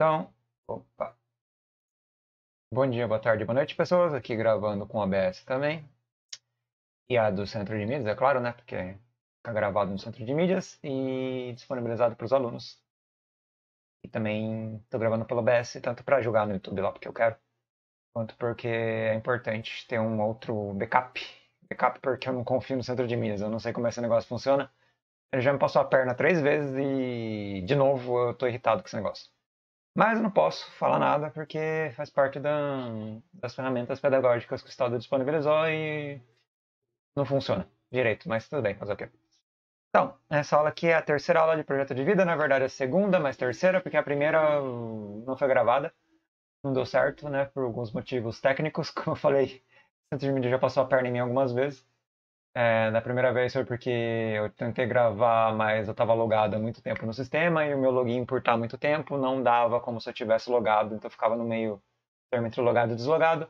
Então, opa. Bom dia, boa tarde, boa noite, pessoas. Aqui gravando com OBS também. E a do Centro de Mídias, é claro, né? Porque fica gravado no Centro de Mídias e disponibilizado para os alunos. E também estou gravando pelo OBS, tanto para jogar no YouTube lá, porque eu quero, quanto porque é importante ter um outro backup. Backup porque eu não confio no Centro de Mídias, eu não sei como esse negócio funciona. Ele já me passou a perna três vezes e, de novo, eu estou irritado com esse negócio. Mas eu não posso falar nada porque faz parte da, das ferramentas pedagógicas que o Estado disponibilizou e não funciona direito, mas tudo bem, fazer o quê? Então, essa aula aqui é a terceira aula de projeto de vida, na verdade é a segunda, mas terceira, porque a primeira hum, não foi gravada, não deu certo, né, por alguns motivos técnicos, como eu falei, o centro de mídia já passou a perna em mim algumas vezes. É, da primeira vez foi porque eu tentei gravar, mas eu estava logado há muito tempo no sistema e o meu login por estar tá muito tempo não dava como se eu tivesse logado, então eu ficava no meio termo entre logado e deslogado.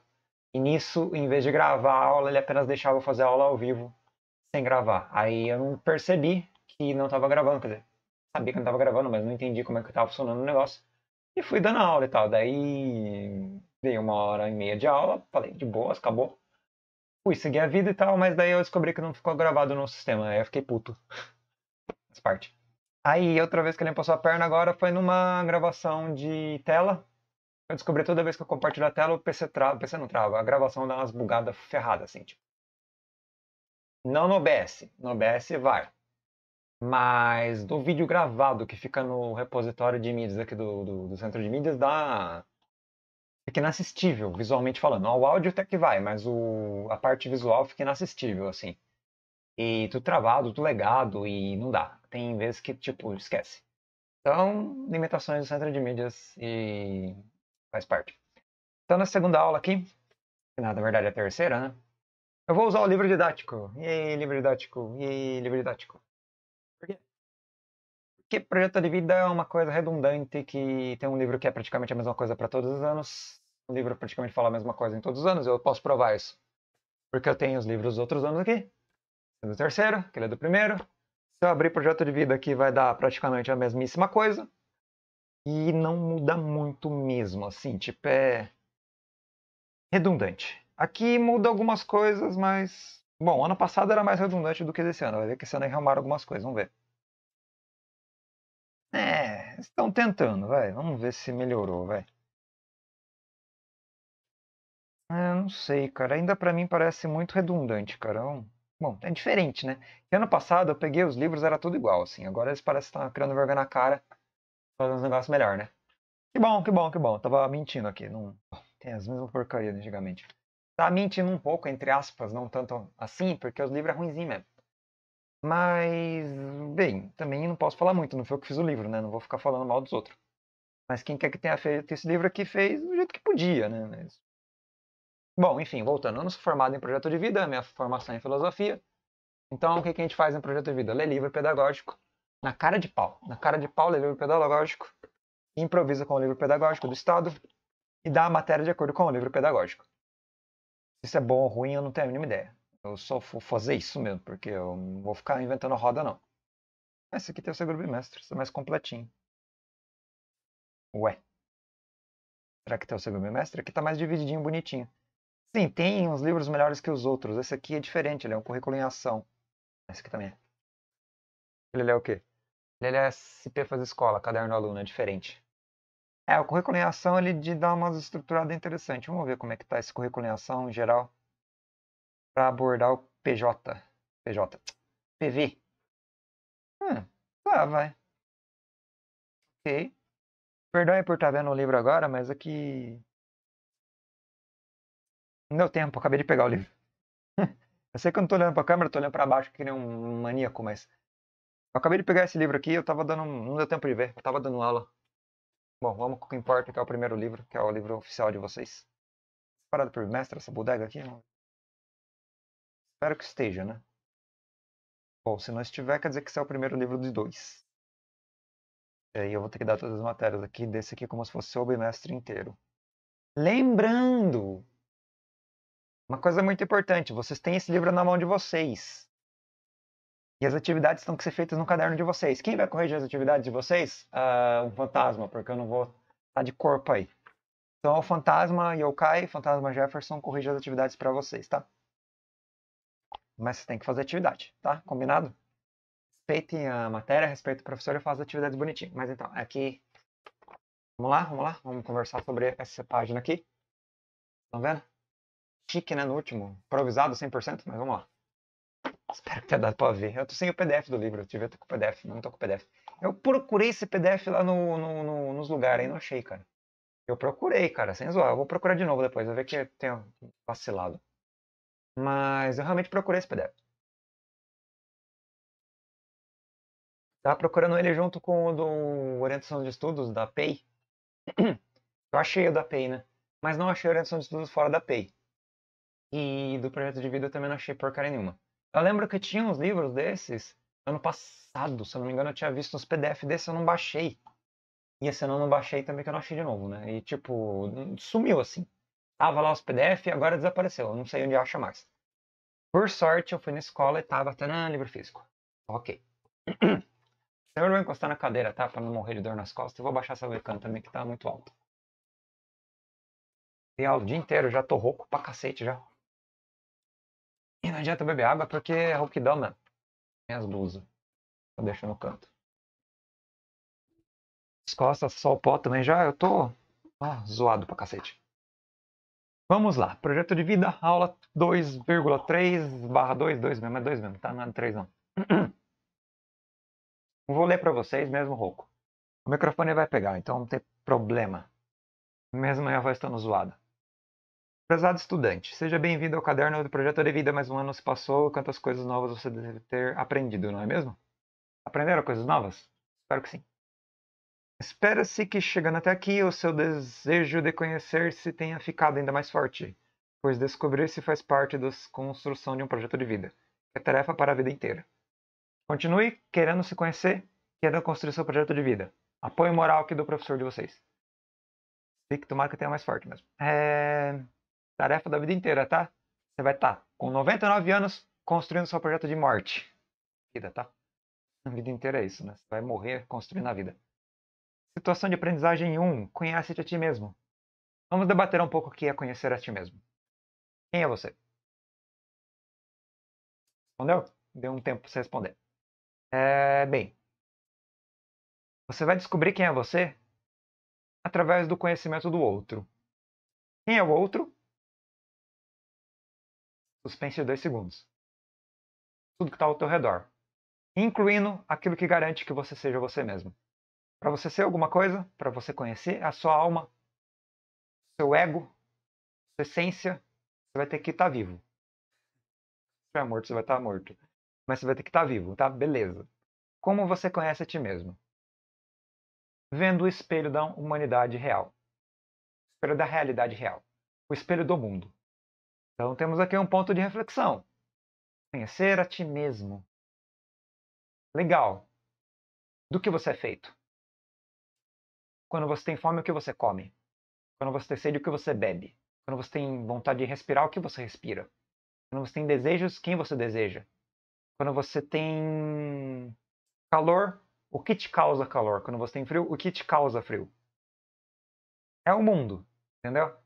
E nisso, em vez de gravar a aula, ele apenas deixava eu fazer a aula ao vivo sem gravar. Aí eu não percebi que não estava gravando, quer dizer, sabia que não estava gravando, mas não entendi como é que estava funcionando o negócio. E fui dando aula e tal. Daí dei uma hora e meia de aula, falei de boas, acabou fui seguir a vida e tal, mas daí eu descobri que não ficou gravado no sistema. Aí eu fiquei puto. Faz parte. Aí, outra vez que ele passou a perna agora foi numa gravação de tela. Eu descobri toda vez que eu compartilho a tela, o PC trava. O PC não trava, a gravação dá umas bugadas ferradas, assim, tipo. Não no OBS. No OBS vai. Mas do vídeo gravado que fica no repositório de mídias aqui do, do, do centro de mídias, dá fica é é inassistível, visualmente falando. O áudio até que vai, mas o, a parte visual fica inassistível, assim. E tudo travado, tudo legado, e não dá. Tem vezes que, tipo, esquece. Então, limitações do centro de mídias e faz parte. Então, na segunda aula aqui, na verdade é a terceira, né? Eu vou usar o livro didático. E livro didático, e livro didático que projeto de vida é uma coisa redundante, que tem um livro que é praticamente a mesma coisa para todos os anos. O livro praticamente fala a mesma coisa em todos os anos, eu posso provar isso. Porque eu tenho os livros dos outros anos aqui. Esse é do terceiro, aquele é do primeiro. Se eu abrir projeto de vida aqui, vai dar praticamente a mesmíssima coisa. E não muda muito mesmo, assim, tipo, é redundante. Aqui muda algumas coisas, mas. Bom, ano passado era mais redundante do que esse ano. Vai ver que esse ano arrumaram algumas coisas, vamos ver. É, estão tentando, vai. Vamos ver se melhorou, vai. É, não sei, cara. Ainda para mim parece muito redundante, cara. Bom, é diferente, né? E ano passado eu peguei os livros, era tudo igual, assim. Agora eles parecem estar criando vergonha na cara, fazendo os negócios melhor, né? Que bom, que bom, que bom. tava mentindo aqui. Não... Tem as mesmas porcarias antigamente. Tá mentindo um pouco, entre aspas, não tanto assim, porque os livros é ruimzinho mesmo. Mas, bem, também não posso falar muito, não foi eu que fiz o livro, né? Não vou ficar falando mal dos outros. Mas quem quer que tenha feito esse livro aqui fez do jeito que podia, né? Mas... Bom, enfim, voltando. Eu não sou formado em projeto de vida, minha formação é em filosofia. Então, o que, a gente faz em projeto de vida? Lê livro pedagógico na cara de pau. Na cara de pau, lê livro pedagógico, improvisa com o livro pedagógico do Estado e dá a matéria de acordo com o livro pedagógico. Se isso é bom ou ruim, eu não tenho a mínima ideia. Eu só vou fazer isso mesmo, porque eu não vou ficar inventando roda, não. Esse aqui tem o seguro bimestre, isso é mais completinho. Ué. Será que tem o seguro bimestre? Aqui tá mais divididinho, bonitinho. Sim, tem uns livros melhores que os outros. Esse aqui é diferente, ele é um currículo em ação. Esse aqui também é. Ele é o quê? Ele é SP Faz Escola, Caderno do Aluno, é diferente. É, o currículo em ação ele dá uma estruturada interessante. Vamos ver como é que tá esse currículo em ação em geral para abordar o PJ. PJ. PV. Hum, lá vai. Ok. Perdoe por estar tá vendo o livro agora, mas aqui. É não deu tempo, acabei de pegar o livro. eu sei que eu não tô olhando pra câmera, tô olhando pra baixo que nem um maníaco, mas. Eu acabei de pegar esse livro aqui, eu tava dando. Não deu tempo de ver, eu tava dando aula. Bom, vamos com o que importa, que é o primeiro livro, que é o livro oficial de vocês. Parado por mestre, essa bodega aqui, Espero que esteja, né? Bom, se não estiver, quer dizer que esse é o primeiro livro de dois. E aí eu vou ter que dar todas as matérias aqui, desse aqui, como se fosse o bimestre inteiro. Lembrando! Uma coisa muito importante, vocês têm esse livro na mão de vocês. E as atividades estão que ser feitas no caderno de vocês. Quem vai corrigir as atividades de vocês? Uh, ah, um fantasma, porque eu não vou estar tá de corpo aí. Então, o fantasma Yokai, fantasma Jefferson, corrige as atividades para vocês, tá? Mas você tem que fazer atividade, tá? Combinado? Respeitem a matéria, respeito o professor e façam atividades bonitinho. Mas então, aqui. É vamos lá, vamos lá. Vamos conversar sobre essa página aqui. Estão vendo? Chique, né? No último. Improvisado 100%, mas vamos lá. Espero que tenha dado pra ver. Eu tô sem o PDF do livro. Eu devia com o PDF. Não tô com o PDF. Eu procurei esse PDF lá no, no, no nos lugares e não achei, cara. Eu procurei, cara, sem zoar. Eu vou procurar de novo depois. Vai ver que eu tenho vacilado. Mas eu realmente procurei esse PDF. Tava procurando ele junto com o do Orientação de Estudos da PEI. Eu achei o da PEI, né? Mas não achei Orientação de Estudos fora da PEI. E do Projeto de Vida eu também não achei porcaria nenhuma. Eu lembro que tinha uns livros desses ano passado, se eu não me engano, eu tinha visto uns PDF desses, eu não baixei. E esse ano eu não baixei também, que eu não achei de novo, né? E tipo, sumiu assim. Tava lá os PDF agora desapareceu, não sei onde acha mais. Por sorte, eu fui na escola e tava até no livro físico. Ok. Sempre então vou encostar na cadeira, tá? Pra não morrer de dor nas costas. E vou baixar essa webcam também, que tá muito alto. Tem aula o dia inteiro, já tô rouco pra cacete já. E não adianta beber água porque é rouquidão mesmo. Minhas blusas. Vou deixar no canto. As costas, só o pó também já. Eu tô ah, zoado pra cacete. Vamos lá, projeto de vida, aula 2,3 barra 2, 2 mesmo, é 2 mesmo, tá? Não é 3 não. Vou ler para vocês mesmo rouco. O microfone vai pegar, então não tem problema. Mesmo eu voz estando zoada. Prezado estudante, seja bem-vindo ao caderno do projeto de vida. Mais um ano se passou, quantas coisas novas você deve ter aprendido, não é mesmo? Aprenderam coisas novas? Espero que sim. Espera-se que, chegando até aqui, o seu desejo de conhecer-se tenha ficado ainda mais forte, pois descobrir-se faz parte da construção de um projeto de vida, que é tarefa para a vida inteira. Continue querendo se conhecer, querendo construir seu projeto de vida. Apoio moral aqui do professor de vocês. Fique que tomar que tenha mais forte mesmo. É... Tarefa da vida inteira, tá? Você vai estar tá com 99 anos construindo seu projeto de morte. Vida, tá? A vida inteira é isso, né? Você vai morrer construindo a vida. Situação de aprendizagem 1. Conhece-te a ti mesmo. Vamos debater um pouco o que é conhecer a ti mesmo. Quem é você? Respondeu? Deu um tempo para você responder. É, bem, você vai descobrir quem é você através do conhecimento do outro. Quem é o outro? Suspense de dois segundos. Tudo que está ao teu redor, incluindo aquilo que garante que você seja você mesmo. Para você ser alguma coisa, para você conhecer a sua alma, seu ego, sua essência, você vai ter que estar tá vivo. Se é morto, você vai estar tá morto. Mas você vai ter que estar tá vivo, tá? Beleza. Como você conhece a ti mesmo? Vendo o espelho da humanidade real. O espelho da realidade real. O espelho do mundo. Então temos aqui um ponto de reflexão. Conhecer a ti mesmo. Legal. Do que você é feito? Quando você tem fome, o que você come? Quando você tem sede, o que você bebe? Quando você tem vontade de respirar, o que você respira? Quando você tem desejos, quem você deseja? Quando você tem calor, o que te causa calor? Quando você tem frio, o que te causa frio? É o mundo, entendeu?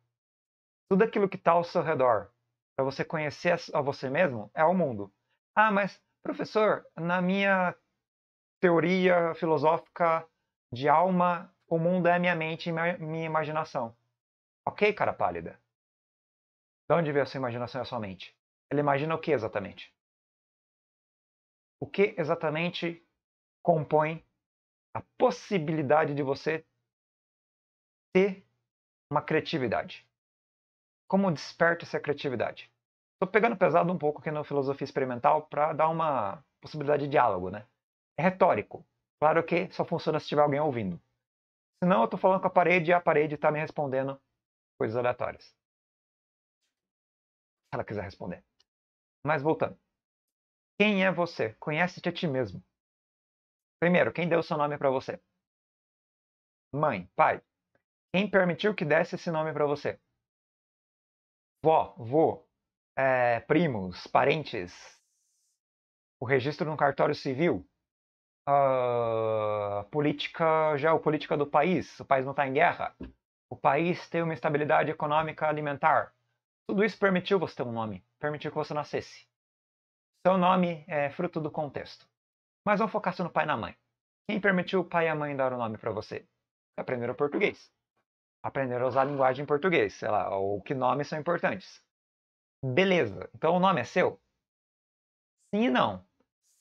Tudo aquilo que está ao seu redor, para você conhecer a você mesmo, é o mundo. Ah, mas professor, na minha teoria filosófica de alma o mundo é minha mente e minha imaginação. Ok, cara pálida? De onde veio a sua imaginação e a sua mente? Ela imagina o que exatamente? O que exatamente compõe a possibilidade de você ter uma criatividade? Como desperta essa criatividade? Estou pegando pesado um pouco aqui na filosofia experimental para dar uma possibilidade de diálogo, né? É retórico. Claro que só funciona se tiver alguém ouvindo. Senão eu estou falando com a parede e a parede está me respondendo coisas aleatórias. Se ela quiser responder. Mas voltando. Quem é você? Conhece-te a ti mesmo. Primeiro, quem deu seu nome para você? Mãe, pai. Quem permitiu que desse esse nome para você? Vó, vô, é, primos, parentes. O registro no cartório civil a política geopolítica do país. O país não está em guerra. O país tem uma estabilidade econômica alimentar. Tudo isso permitiu você ter um nome, permitiu que você nascesse. Seu nome é fruto do contexto. Mas vamos focar só no pai e na mãe. Quem permitiu o pai e a mãe dar o nome para você? Aprenderam português. Aprenderam a usar a linguagem em português, sei lá, ou que nomes são importantes. Beleza, então o nome é seu? Sim e não.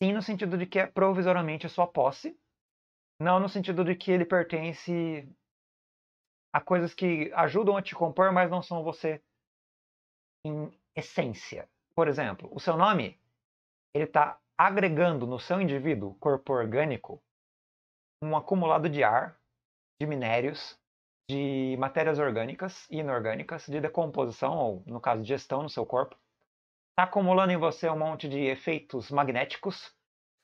Sim, no sentido de que é provisoriamente a sua posse. Não no sentido de que ele pertence a coisas que ajudam a te compor, mas não são você em essência. Por exemplo, o seu nome, ele está agregando no seu indivíduo, corpo orgânico, um acumulado de ar, de minérios, de matérias orgânicas e inorgânicas, de decomposição, ou no caso, digestão no seu corpo, está acumulando em você um monte de efeitos magnéticos,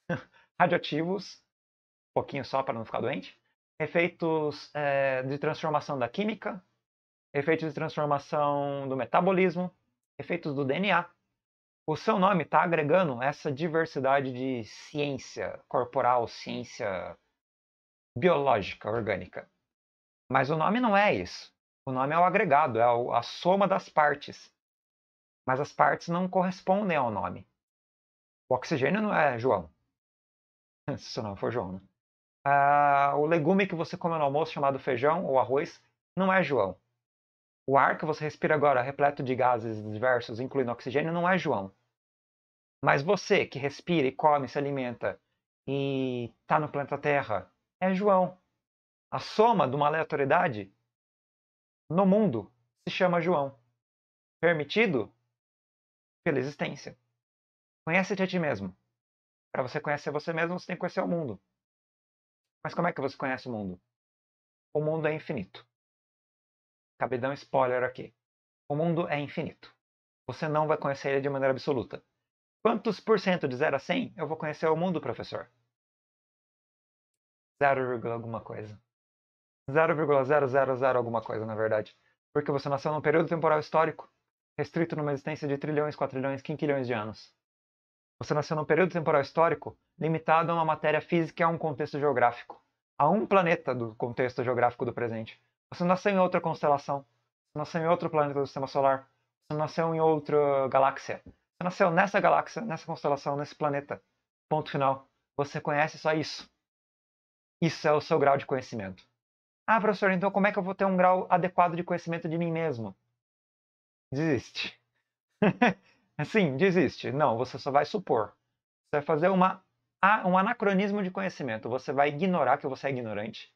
radioativos, um pouquinho só para não ficar doente, efeitos é, de transformação da química, efeitos de transformação do metabolismo, efeitos do DNA. O seu nome está agregando essa diversidade de ciência corporal, ciência biológica, orgânica. Mas o nome não é isso. O nome é o agregado, é a soma das partes mas as partes não correspondem ao nome. O oxigênio não é João. Se não for João, né? Ah, o legume que você come no almoço, chamado feijão ou arroz, não é João. O ar que você respira agora, repleto de gases diversos, incluindo oxigênio, não é João. Mas você que respira e come, se alimenta e está no planeta Terra, é João. A soma de uma aleatoriedade no mundo se chama João. Permitido? pela existência. Conhece-te a ti mesmo. Para você conhecer você mesmo, você tem que conhecer o mundo. Mas como é que você conhece o mundo? O mundo é infinito. Acabei dar um spoiler aqui. O mundo é infinito. Você não vai conhecer ele de maneira absoluta. Quantos por cento de 0 a 100 eu vou conhecer o mundo, professor? 0, alguma coisa. 0,000 alguma coisa, na verdade. Porque você nasceu num período temporal histórico restrito numa existência de trilhões, quatrilhões, quinquilhões de anos. Você nasceu num período temporal histórico limitado a uma matéria física e a um contexto geográfico, a um planeta do contexto geográfico do presente. Você nasceu em outra constelação, você nasceu em outro planeta do sistema solar, você nasceu em outra galáxia. Você nasceu nessa galáxia, nessa constelação, nesse planeta. Ponto final. Você conhece só isso. Isso é o seu grau de conhecimento. Ah, professor, então como é que eu vou ter um grau adequado de conhecimento de mim mesmo? desiste. Sim, desiste. Não, você só vai supor. Você vai fazer uma, um anacronismo de conhecimento. Você vai ignorar que você é ignorante.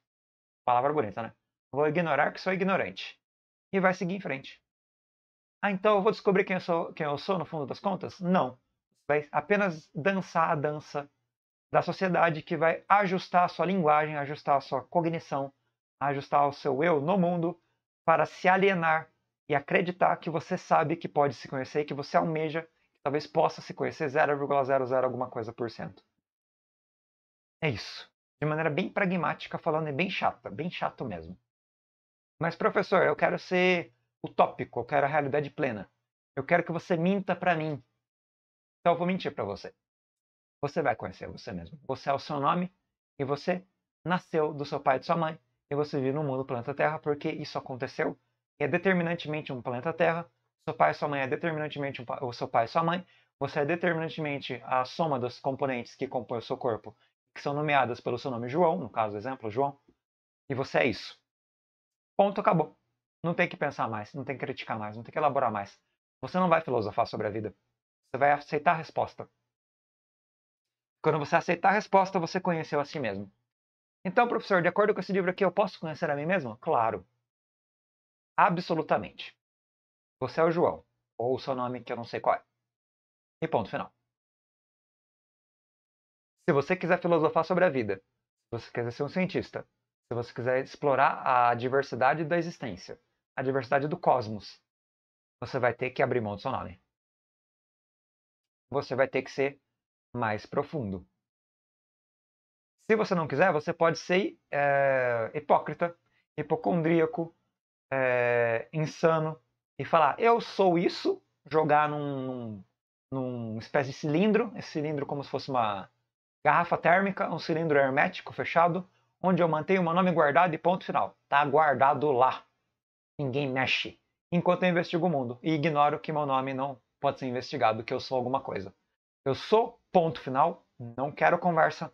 Palavra bonita, né? Vou ignorar que sou ignorante. E vai seguir em frente. Ah, então eu vou descobrir quem eu sou, quem eu sou no fundo das contas? Não. Você vai apenas dançar a dança da sociedade que vai ajustar a sua linguagem, ajustar a sua cognição, ajustar o seu eu no mundo para se alienar e acreditar que você sabe que pode se conhecer e que você almeja que talvez possa se conhecer 0,00 alguma coisa por cento. É isso. De maneira bem pragmática falando, é bem chata, bem chato mesmo. Mas professor, eu quero ser utópico, eu quero a realidade plena. Eu quero que você minta para mim. Então eu vou mentir para você. Você vai conhecer você mesmo. Você é o seu nome e você nasceu do seu pai e de sua mãe e você vive no mundo planeta Terra porque isso aconteceu é determinantemente um planeta Terra, seu pai e sua mãe é determinantemente um, o seu pai e sua mãe, você é determinantemente a soma dos componentes que compõem o seu corpo, que são nomeadas pelo seu nome João, no caso, exemplo, João, e você é isso. Ponto, acabou. Não tem que pensar mais, não tem que criticar mais, não tem que elaborar mais. Você não vai filosofar sobre a vida. Você vai aceitar a resposta. Quando você aceitar a resposta, você conheceu a si mesmo. Então, professor, de acordo com esse livro aqui, eu posso conhecer a mim mesmo? Claro absolutamente. Você é o João, ou o seu nome que eu não sei qual é. E ponto final. Se você quiser filosofar sobre a vida, se você quiser ser um cientista, se você quiser explorar a diversidade da existência, a diversidade do cosmos, você vai ter que abrir mão do seu nome. Você vai ter que ser mais profundo. Se você não quiser, você pode ser é, hipócrita, hipocondríaco, é, insano e falar, eu sou isso, jogar num, num, espécie de cilindro, esse cilindro como se fosse uma garrafa térmica, um cilindro hermético fechado, onde eu mantenho meu nome guardado e ponto final. Tá guardado lá. Ninguém mexe. Enquanto eu investigo o mundo e ignoro que meu nome não pode ser investigado, que eu sou alguma coisa. Eu sou ponto final, não quero conversa.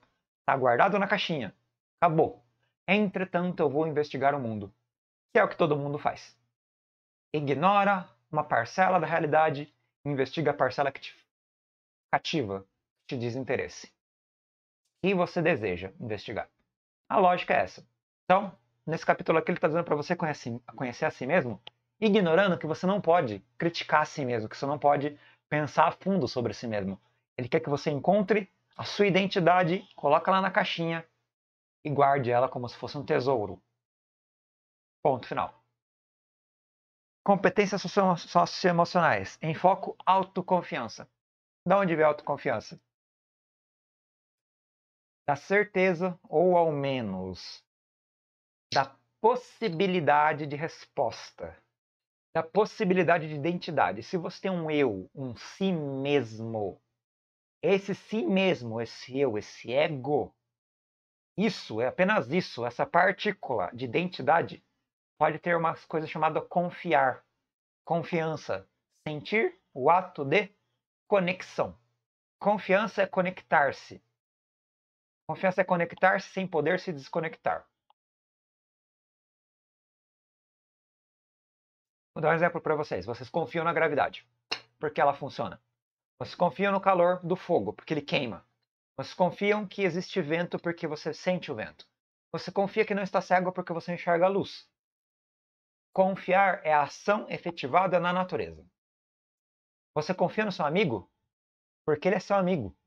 Tá guardado na caixinha. Acabou. Entretanto, eu vou investigar o mundo que é o que todo mundo faz. Ignora uma parcela da realidade investiga a parcela que te cativa, que te desinteresse. E você deseja investigar. A lógica é essa. Então, nesse capítulo aqui, ele está dizendo para você conhecer, assim, conhecer a si mesmo, ignorando que você não pode criticar a si mesmo, que você não pode pensar a fundo sobre si mesmo. Ele quer que você encontre a sua identidade, coloque ela na caixinha e guarde ela como se fosse um tesouro. Ponto final. Competências socioemocionais. Em foco, autoconfiança. Da onde vem a autoconfiança? Da certeza, ou ao menos da possibilidade de resposta, da possibilidade de identidade. Se você tem um eu, um si mesmo, esse si mesmo, esse eu, esse ego, isso é apenas isso, essa partícula de identidade pode ter uma coisa chamada confiar, confiança, sentir o ato de conexão. Confiança é conectar-se. Confiança é conectar-se sem poder se desconectar. Vou dar um exemplo para vocês. Vocês confiam na gravidade, porque ela funciona. Vocês confiam no calor do fogo, porque ele queima. Vocês confiam que existe vento, porque você sente o vento. Você confia que não está cego, porque você enxerga a luz. Confiar é a ação efetivada na natureza. Você confia no seu amigo porque ele é seu amigo.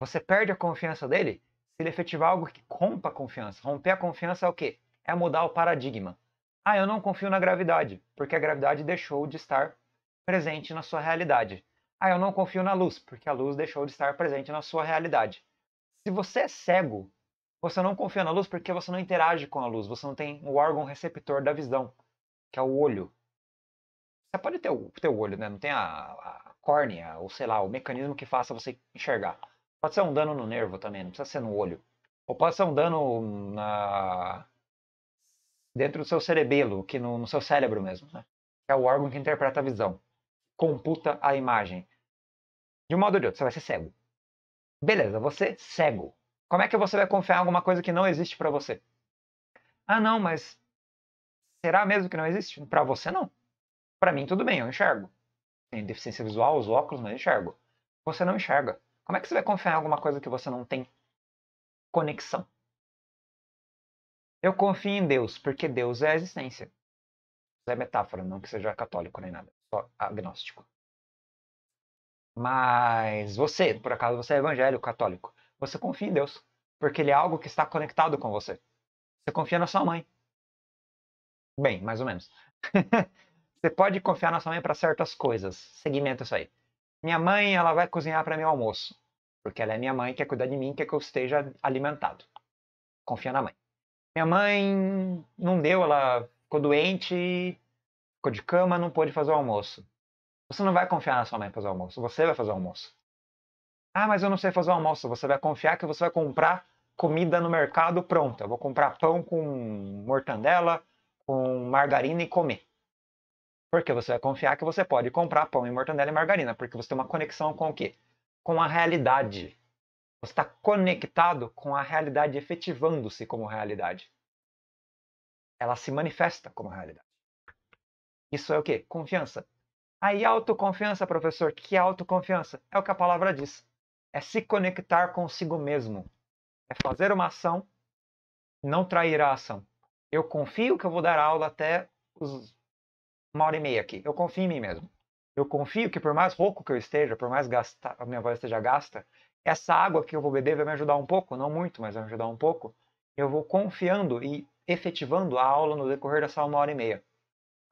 Você perde a confiança dele se ele efetivar algo que rompa a confiança. Romper a confiança é o quê? É mudar o paradigma. Ah, eu não confio na gravidade, porque a gravidade deixou de estar presente na sua realidade. Ah, eu não confio na luz, porque a luz deixou de estar presente na sua realidade. Se você é cego você não confia na luz porque você não interage com a luz, você não tem o órgão receptor da visão, que é o olho. Você pode ter o teu olho, né? Não tem a, a córnea, ou sei lá, o mecanismo que faça você enxergar. Pode ser um dano no nervo também, não precisa ser no olho. Ou pode ser um dano na... dentro do seu cerebelo, que no, no seu cérebro mesmo, né? é o órgão que interpreta a visão, computa a imagem. De um modo ou de outro, você vai ser cego. Beleza, você cego. Como é que você vai confiar em alguma coisa que não existe para você? Ah, não, mas será mesmo que não existe? Para você, não. Para mim, tudo bem, eu enxergo. Tenho deficiência visual, os óculos, mas enxergo. Você não enxerga. Como é que você vai confiar em alguma coisa que você não tem conexão? Eu confio em Deus, porque Deus é a existência. Isso é metáfora, não que seja católico nem nada, só agnóstico. Mas você, por acaso, você é evangélico católico você confia em Deus, porque ele é algo que está conectado com você. Você confia na sua mãe. Bem, mais ou menos. você pode confiar na sua mãe para certas coisas. Segmenta isso aí. Minha mãe, ela vai cozinhar para meu almoço, porque ela é minha mãe, quer cuidar de mim, quer que eu esteja alimentado. Confia na mãe. Minha mãe não deu, ela ficou doente, ficou de cama, não pôde fazer o almoço. Você não vai confiar na sua mãe para fazer o almoço, você vai fazer o almoço. Ah, mas eu não sei fazer um almoço. Você vai confiar que você vai comprar comida no mercado pronta. Eu vou comprar pão com mortandela, com margarina e comer. Porque você vai confiar que você pode comprar pão e mortandela e margarina, porque você tem uma conexão com o quê? Com a realidade. Você está conectado com a realidade, efetivando-se como realidade. Ela se manifesta como realidade. Isso é o quê? Confiança. Aí, autoconfiança, professor, que autoconfiança? É o que a palavra diz é se conectar consigo mesmo. É fazer uma ação, não trair a ação. Eu confio que eu vou dar aula até os... uma hora e meia aqui. Eu confio em mim mesmo. Eu confio que por mais rouco que eu esteja, por mais gasta, a minha voz esteja gasta, essa água que eu vou beber vai me ajudar um pouco, não muito, mas vai me ajudar um pouco. Eu vou confiando e efetivando a aula no decorrer dessa uma hora e meia.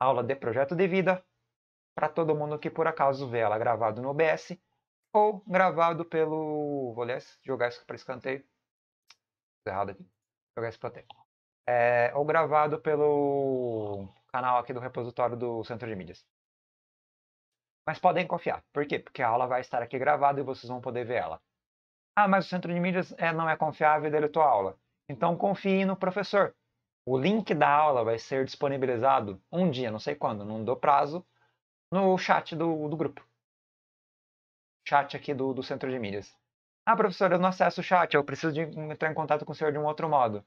Aula de projeto de vida, para todo mundo que por acaso vê ela gravado no OBS ou gravado pelo. Vou ler, jogar isso para escanteio. Errado aqui. Jogar para escanteio. É, ou gravado pelo canal aqui do repositório do Centro de Mídias. Mas podem confiar. Por quê? Porque a aula vai estar aqui gravada e vocês vão poder ver ela. Ah, mas o Centro de Mídias é, não é confiável e deletou a aula. Então confie no professor. O link da aula vai ser disponibilizado um dia, não sei quando, não dou prazo, no chat do, do grupo chat aqui do, do centro de mídias. Ah, professor, eu não acesso o chat, eu preciso de entrar em contato com o senhor de um outro modo.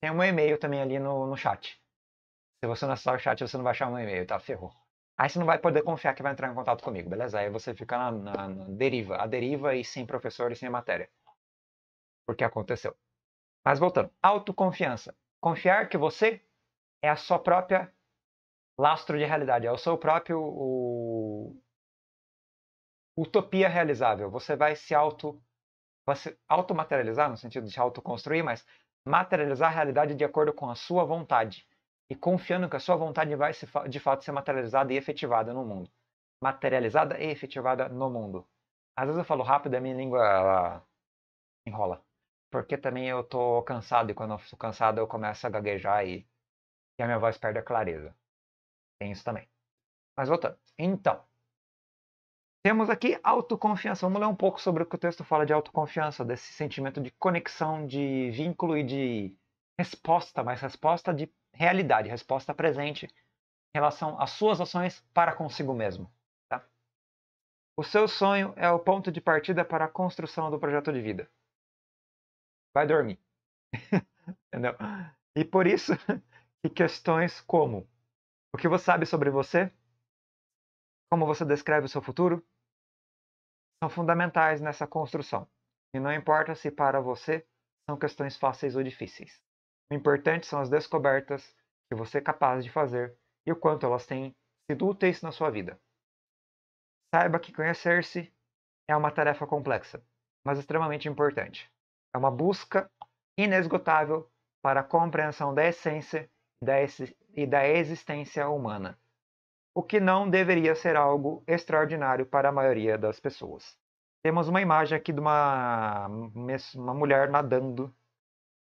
Tem um e-mail também ali no, no chat. Se você não acessar o chat, você não vai achar um e-mail, tá? Ferrou. Aí você não vai poder confiar que vai entrar em contato comigo, beleza? Aí você fica na, na, na deriva, a deriva e sem professor e sem matéria. Porque aconteceu. Mas voltando, autoconfiança. Confiar que você é a sua própria lastro de realidade, é o seu próprio o, utopia realizável. Você vai se auto vai se automaterializar no sentido de se autoconstruir, mas materializar a realidade de acordo com a sua vontade e confiando que a sua vontade vai se, de fato ser materializada e efetivada no mundo. Materializada e efetivada no mundo. Às vezes eu falo rápido e a minha língua enrola. Porque também eu tô cansado e quando eu tô cansado eu começo a gaguejar e, e a minha voz perde a clareza. Tem isso também. Mas voltando. Então, temos aqui autoconfiança. Vamos ler um pouco sobre o que o texto fala de autoconfiança, desse sentimento de conexão, de vínculo e de resposta, mas resposta de realidade, resposta presente em relação às suas ações para consigo mesmo. Tá? O seu sonho é o ponto de partida para a construção do projeto de vida. Vai dormir. Entendeu? E por isso e questões como o que você sabe sobre você, como você descreve o seu futuro, são fundamentais nessa construção, e não importa se para você são questões fáceis ou difíceis. O importante são as descobertas que você é capaz de fazer e o quanto elas têm sido úteis na sua vida. Saiba que conhecer-se é uma tarefa complexa, mas extremamente importante. É uma busca inesgotável para a compreensão da essência e da existência humana o que não deveria ser algo extraordinário para a maioria das pessoas. Temos uma imagem aqui de uma, uma mulher nadando,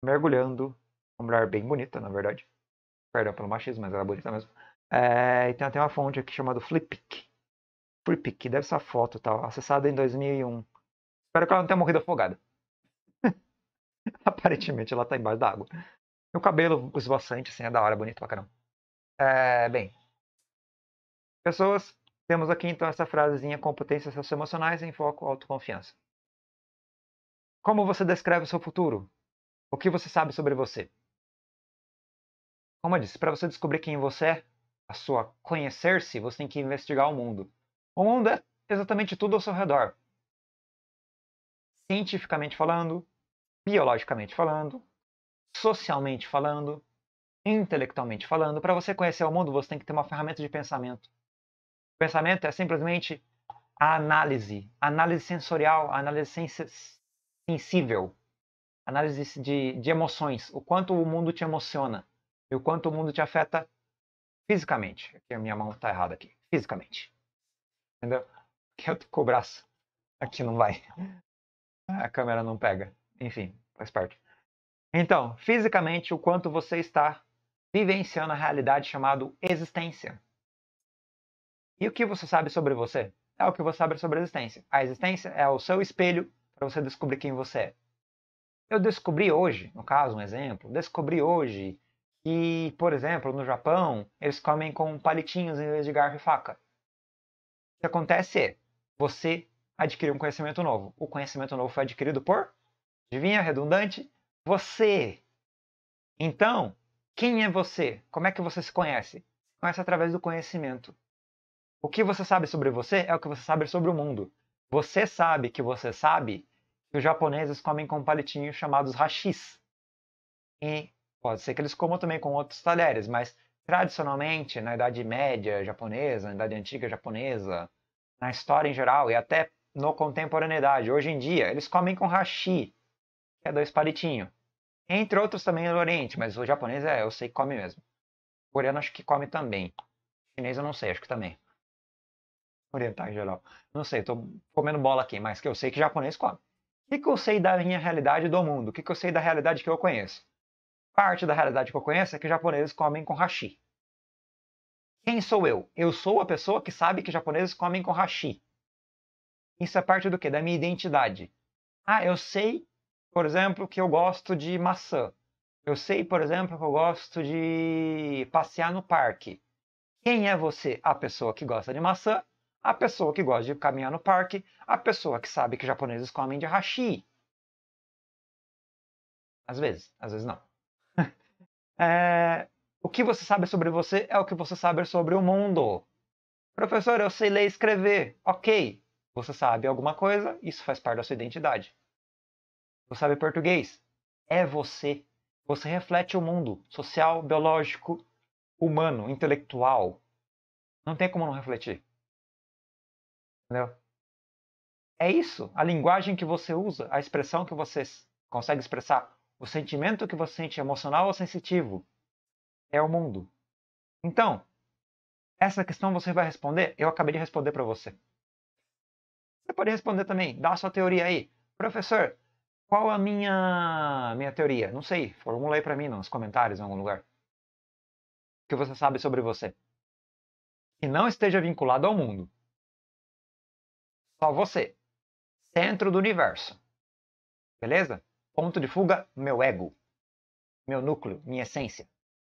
mergulhando, uma mulher bem bonita, na verdade. Perdão pelo machismo, mas ela é bonita mesmo. É, e tem até uma fonte aqui chamada Flipik. Flipik, deve ser a foto tal, tá? acessada em 2001. Espero que ela não tenha morrido afogada. Aparentemente ela está embaixo da água. Meu cabelo esvoaçante, assim, é da hora, bonito pra caramba. É, bem, pessoas. Temos aqui então essa frasezinha competências socioemocionais em foco autoconfiança. Como você descreve o seu futuro? O que você sabe sobre você? Como eu disse, para você descobrir quem você é, a sua conhecer-se, você tem que investigar o mundo. O mundo é exatamente tudo ao seu redor. Cientificamente falando, biologicamente falando, socialmente falando, intelectualmente falando, para você conhecer o mundo, você tem que ter uma ferramenta de pensamento. O pensamento é simplesmente a análise, análise sensorial, análise sens sensível, análise de, de emoções, o quanto o mundo te emociona e o quanto o mundo te afeta fisicamente. Aqui a minha mão está errada aqui, fisicamente. Entendeu? Que eu tô com o braço. Aqui não vai. A câmera não pega. Enfim, faz parte. Então, fisicamente, o quanto você está vivenciando a realidade chamada existência. E o que você sabe sobre você? É o que você sabe sobre a existência. A existência é o seu espelho para você descobrir quem você é. Eu descobri hoje, no caso, um exemplo, descobri hoje que, por exemplo, no Japão, eles comem com palitinhos em vez de garfo e faca. O que acontece é, você adquire um conhecimento novo. O conhecimento novo foi adquirido por, adivinha, redundante, você. Então, quem é você? Como é que você se conhece? Se conhece através do conhecimento. O que você sabe sobre você é o que você sabe sobre o mundo. Você sabe que você sabe que os japoneses comem com palitinhos chamados hashis. E pode ser que eles comam também com outros talheres, mas tradicionalmente, na Idade Média japonesa, na Idade Antiga japonesa, na história em geral e até no contemporaneidade, hoje em dia, eles comem com hashi, que é dois palitinhos. Entre outros também no Oriente, mas o japonês é, eu sei que come mesmo. O coreano acho que come também. O chinês eu não sei, acho que também oriental em geral. Não sei, estou comendo bola aqui, mas que eu sei que japonês come. O que, que eu sei da minha realidade do mundo? O que, que eu sei da realidade que eu conheço? Parte da realidade que eu conheço é que japoneses comem com hashi. Quem sou eu? Eu sou a pessoa que sabe que japoneses comem com hashi. Isso é parte do quê? Da minha identidade. Ah, eu sei, por exemplo, que eu gosto de maçã. Eu sei, por exemplo, que eu gosto de passear no parque. Quem é você? A pessoa que gosta de maçã a pessoa que gosta de caminhar no parque, a pessoa que sabe que japoneses comem de hashi. Às vezes, às vezes não. é, o que você sabe sobre você é o que você sabe sobre o mundo. Professor, eu sei ler e escrever. Ok, você sabe alguma coisa, isso faz parte da sua identidade. Você sabe português? É você. Você reflete o mundo social, biológico, humano, intelectual. Não tem como não refletir. Entendeu? É isso. A linguagem que você usa, a expressão que você consegue expressar, o sentimento que você sente, emocional ou sensitivo, é o mundo. Então, essa questão você vai responder? Eu acabei de responder para você. Você pode responder também, dá a sua teoria aí. Professor, qual a minha minha teoria? Não sei, formula aí para mim nos comentários em algum lugar. O que você sabe sobre você? Que não esteja vinculado ao mundo. Só você. Centro do universo. Beleza? Ponto de fuga, meu ego. Meu núcleo, minha essência.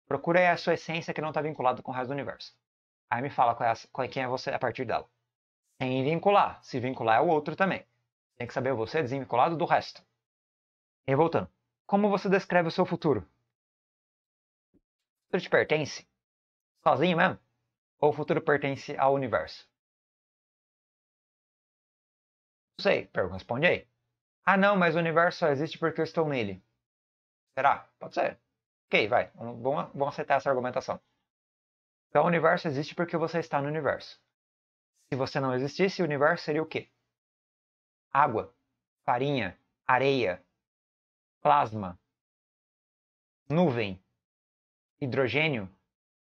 Procura aí a sua essência que não está vinculada com o resto do universo. Aí me fala é qual é, quem é você a partir dela. Sem vincular. Se vincular é o outro também. Tem que saber você desvinculado do resto. E voltando. Como você descreve o seu futuro? O futuro te pertence? Sozinho mesmo? Ou o futuro pertence ao universo? sei, responde aí. Ah, não, mas o universo só existe porque eu estou nele. Será? Pode ser. Ok, vai. Vamos, vamos aceitar essa argumentação. Então, o universo existe porque você está no universo. Se você não existisse, o universo seria o quê? Água, farinha, areia, plasma, nuvem, hidrogênio,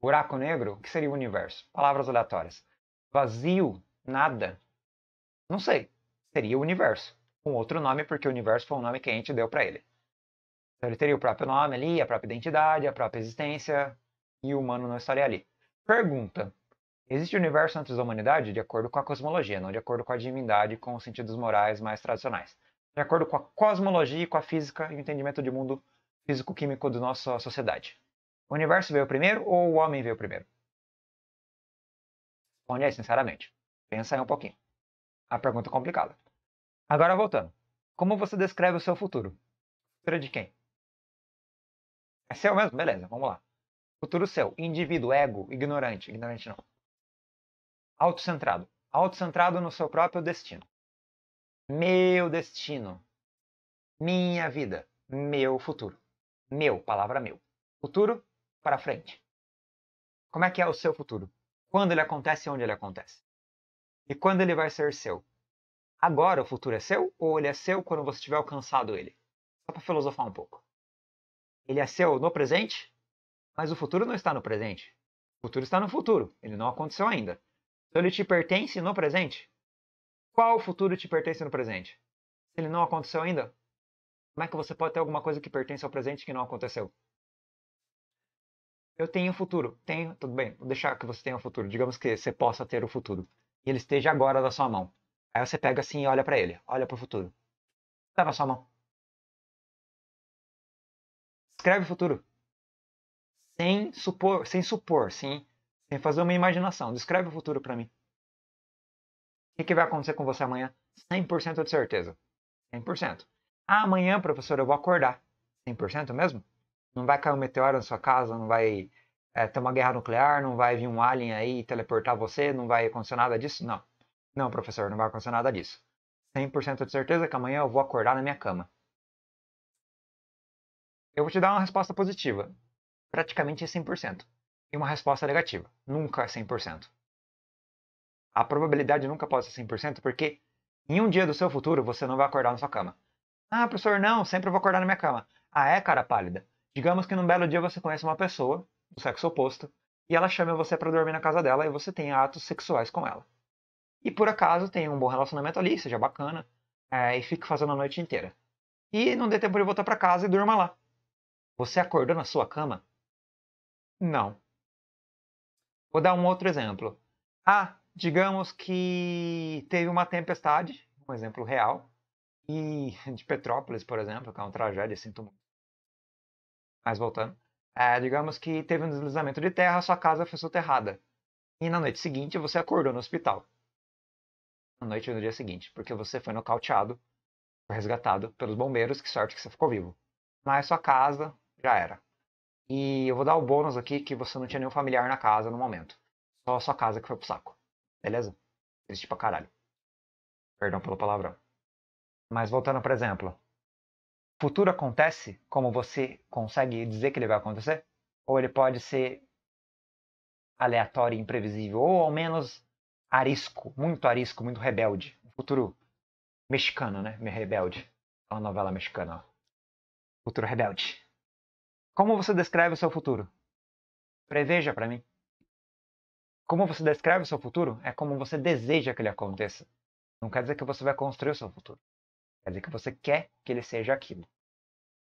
buraco negro. O que seria o universo? Palavras aleatórias. Vazio, nada. Não sei seria o universo, com outro nome, porque o universo foi o nome que a gente deu para ele. Então ele teria o próprio nome ali, a própria identidade, a própria existência, e o humano não estaria ali. Pergunta: Existe universo antes da humanidade de acordo com a cosmologia, não de acordo com a divindade com os sentidos morais mais tradicionais. De acordo com a cosmologia e com a física e o entendimento de mundo físico-químico da nossa sociedade. O universo veio primeiro ou o homem veio primeiro? Responde aí, sinceramente. Pensa aí um pouquinho. A pergunta é complicada. Agora voltando. Como você descreve o seu futuro? Futuro de quem? É seu mesmo? Beleza, vamos lá. Futuro seu. Indivíduo, ego, ignorante. Ignorante não. Autocentrado. Autocentrado no seu próprio destino. Meu destino. Minha vida. Meu futuro. Meu, palavra meu. Futuro para frente. Como é que é o seu futuro? Quando ele acontece e onde ele acontece? e quando ele vai ser seu. Agora o futuro é seu ou ele é seu quando você tiver alcançado ele? Só para filosofar um pouco. Ele é seu no presente, mas o futuro não está no presente. O futuro está no futuro, ele não aconteceu ainda. Então ele te pertence no presente? Qual futuro te pertence no presente? Se ele não aconteceu ainda, como é que você pode ter alguma coisa que pertence ao presente que não aconteceu? Eu tenho futuro, tenho, tudo bem, vou deixar que você tenha o futuro, digamos que você possa ter o futuro e ele esteja agora na sua mão. Aí você pega assim e olha para ele, olha para o futuro. Está na sua mão. Escreve o futuro. Sem supor, sem supor, sim, sem fazer uma imaginação. Descreve o futuro para mim. O que, que, vai acontecer com você amanhã? 100% de certeza. 100%. Ah, amanhã, professor, eu vou acordar. 100% mesmo? Não vai cair um meteoro na sua casa, não vai é, uma guerra nuclear, não vai vir um alien aí e teleportar você, não vai acontecer nada disso? Não. Não, professor, não vai acontecer nada disso. 100% de certeza que amanhã eu vou acordar na minha cama. Eu vou te dar uma resposta positiva. Praticamente 100%. E uma resposta negativa. Nunca 100%. É A probabilidade nunca pode ser 100% porque em um dia do seu futuro você não vai acordar na sua cama. Ah, professor, não, sempre vou acordar na minha cama. Ah, é, cara pálida? Digamos que num belo dia você conhece uma pessoa o sexo oposto, e ela chama você para dormir na casa dela e você tem atos sexuais com ela. E por acaso tem um bom relacionamento ali, seja bacana, é, e fica fazendo a noite inteira. E não dê tempo de voltar para casa e durma lá. Você acordou na sua cama? Não. Vou dar um outro exemplo. Ah, digamos que teve uma tempestade, um exemplo real, e de Petrópolis, por exemplo, que é uma tragédia, sinto muito. Mas voltando. É, digamos que teve um deslizamento de terra, sua casa foi soterrada. E na noite seguinte você acordou no hospital. Na noite no dia seguinte, porque você foi nocauteado, foi resgatado pelos bombeiros, que sorte que você ficou vivo. Mas sua casa já era. E eu vou dar o bônus aqui que você não tinha nenhum familiar na casa no momento. Só a sua casa que foi pro saco. Beleza? Existe pra caralho. Perdão pelo palavrão. Mas voltando, por exemplo, futuro acontece como você consegue dizer que ele vai acontecer? Ou ele pode ser aleatório, imprevisível, ou ao menos arisco, muito arisco, muito rebelde. futuro mexicano, né? Me Rebelde. É uma novela mexicana. Ó. Futuro rebelde. Como você descreve o seu futuro? Preveja para mim. Como você descreve o seu futuro é como você deseja que ele aconteça. Não quer dizer que você vai construir o seu futuro. Quer dizer que você quer que ele seja aquilo.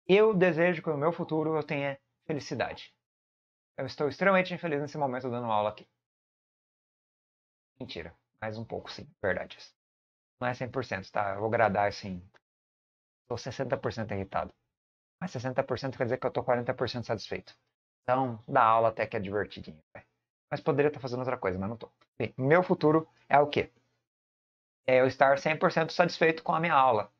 Eu desejo que no meu futuro eu tenha felicidade. Eu estou extremamente infeliz nesse momento dando aula aqui. Mentira. Mais um pouco, sim. Verdade. Não é 100%, tá? Eu vou gradar, assim. Estou 60% irritado. Mas 60% quer dizer que eu estou 40% satisfeito. Então, da aula até que é divertidinho. Né? Mas poderia estar fazendo outra coisa, mas não estou. Meu futuro é o quê? É eu estar 100% satisfeito com a minha aula.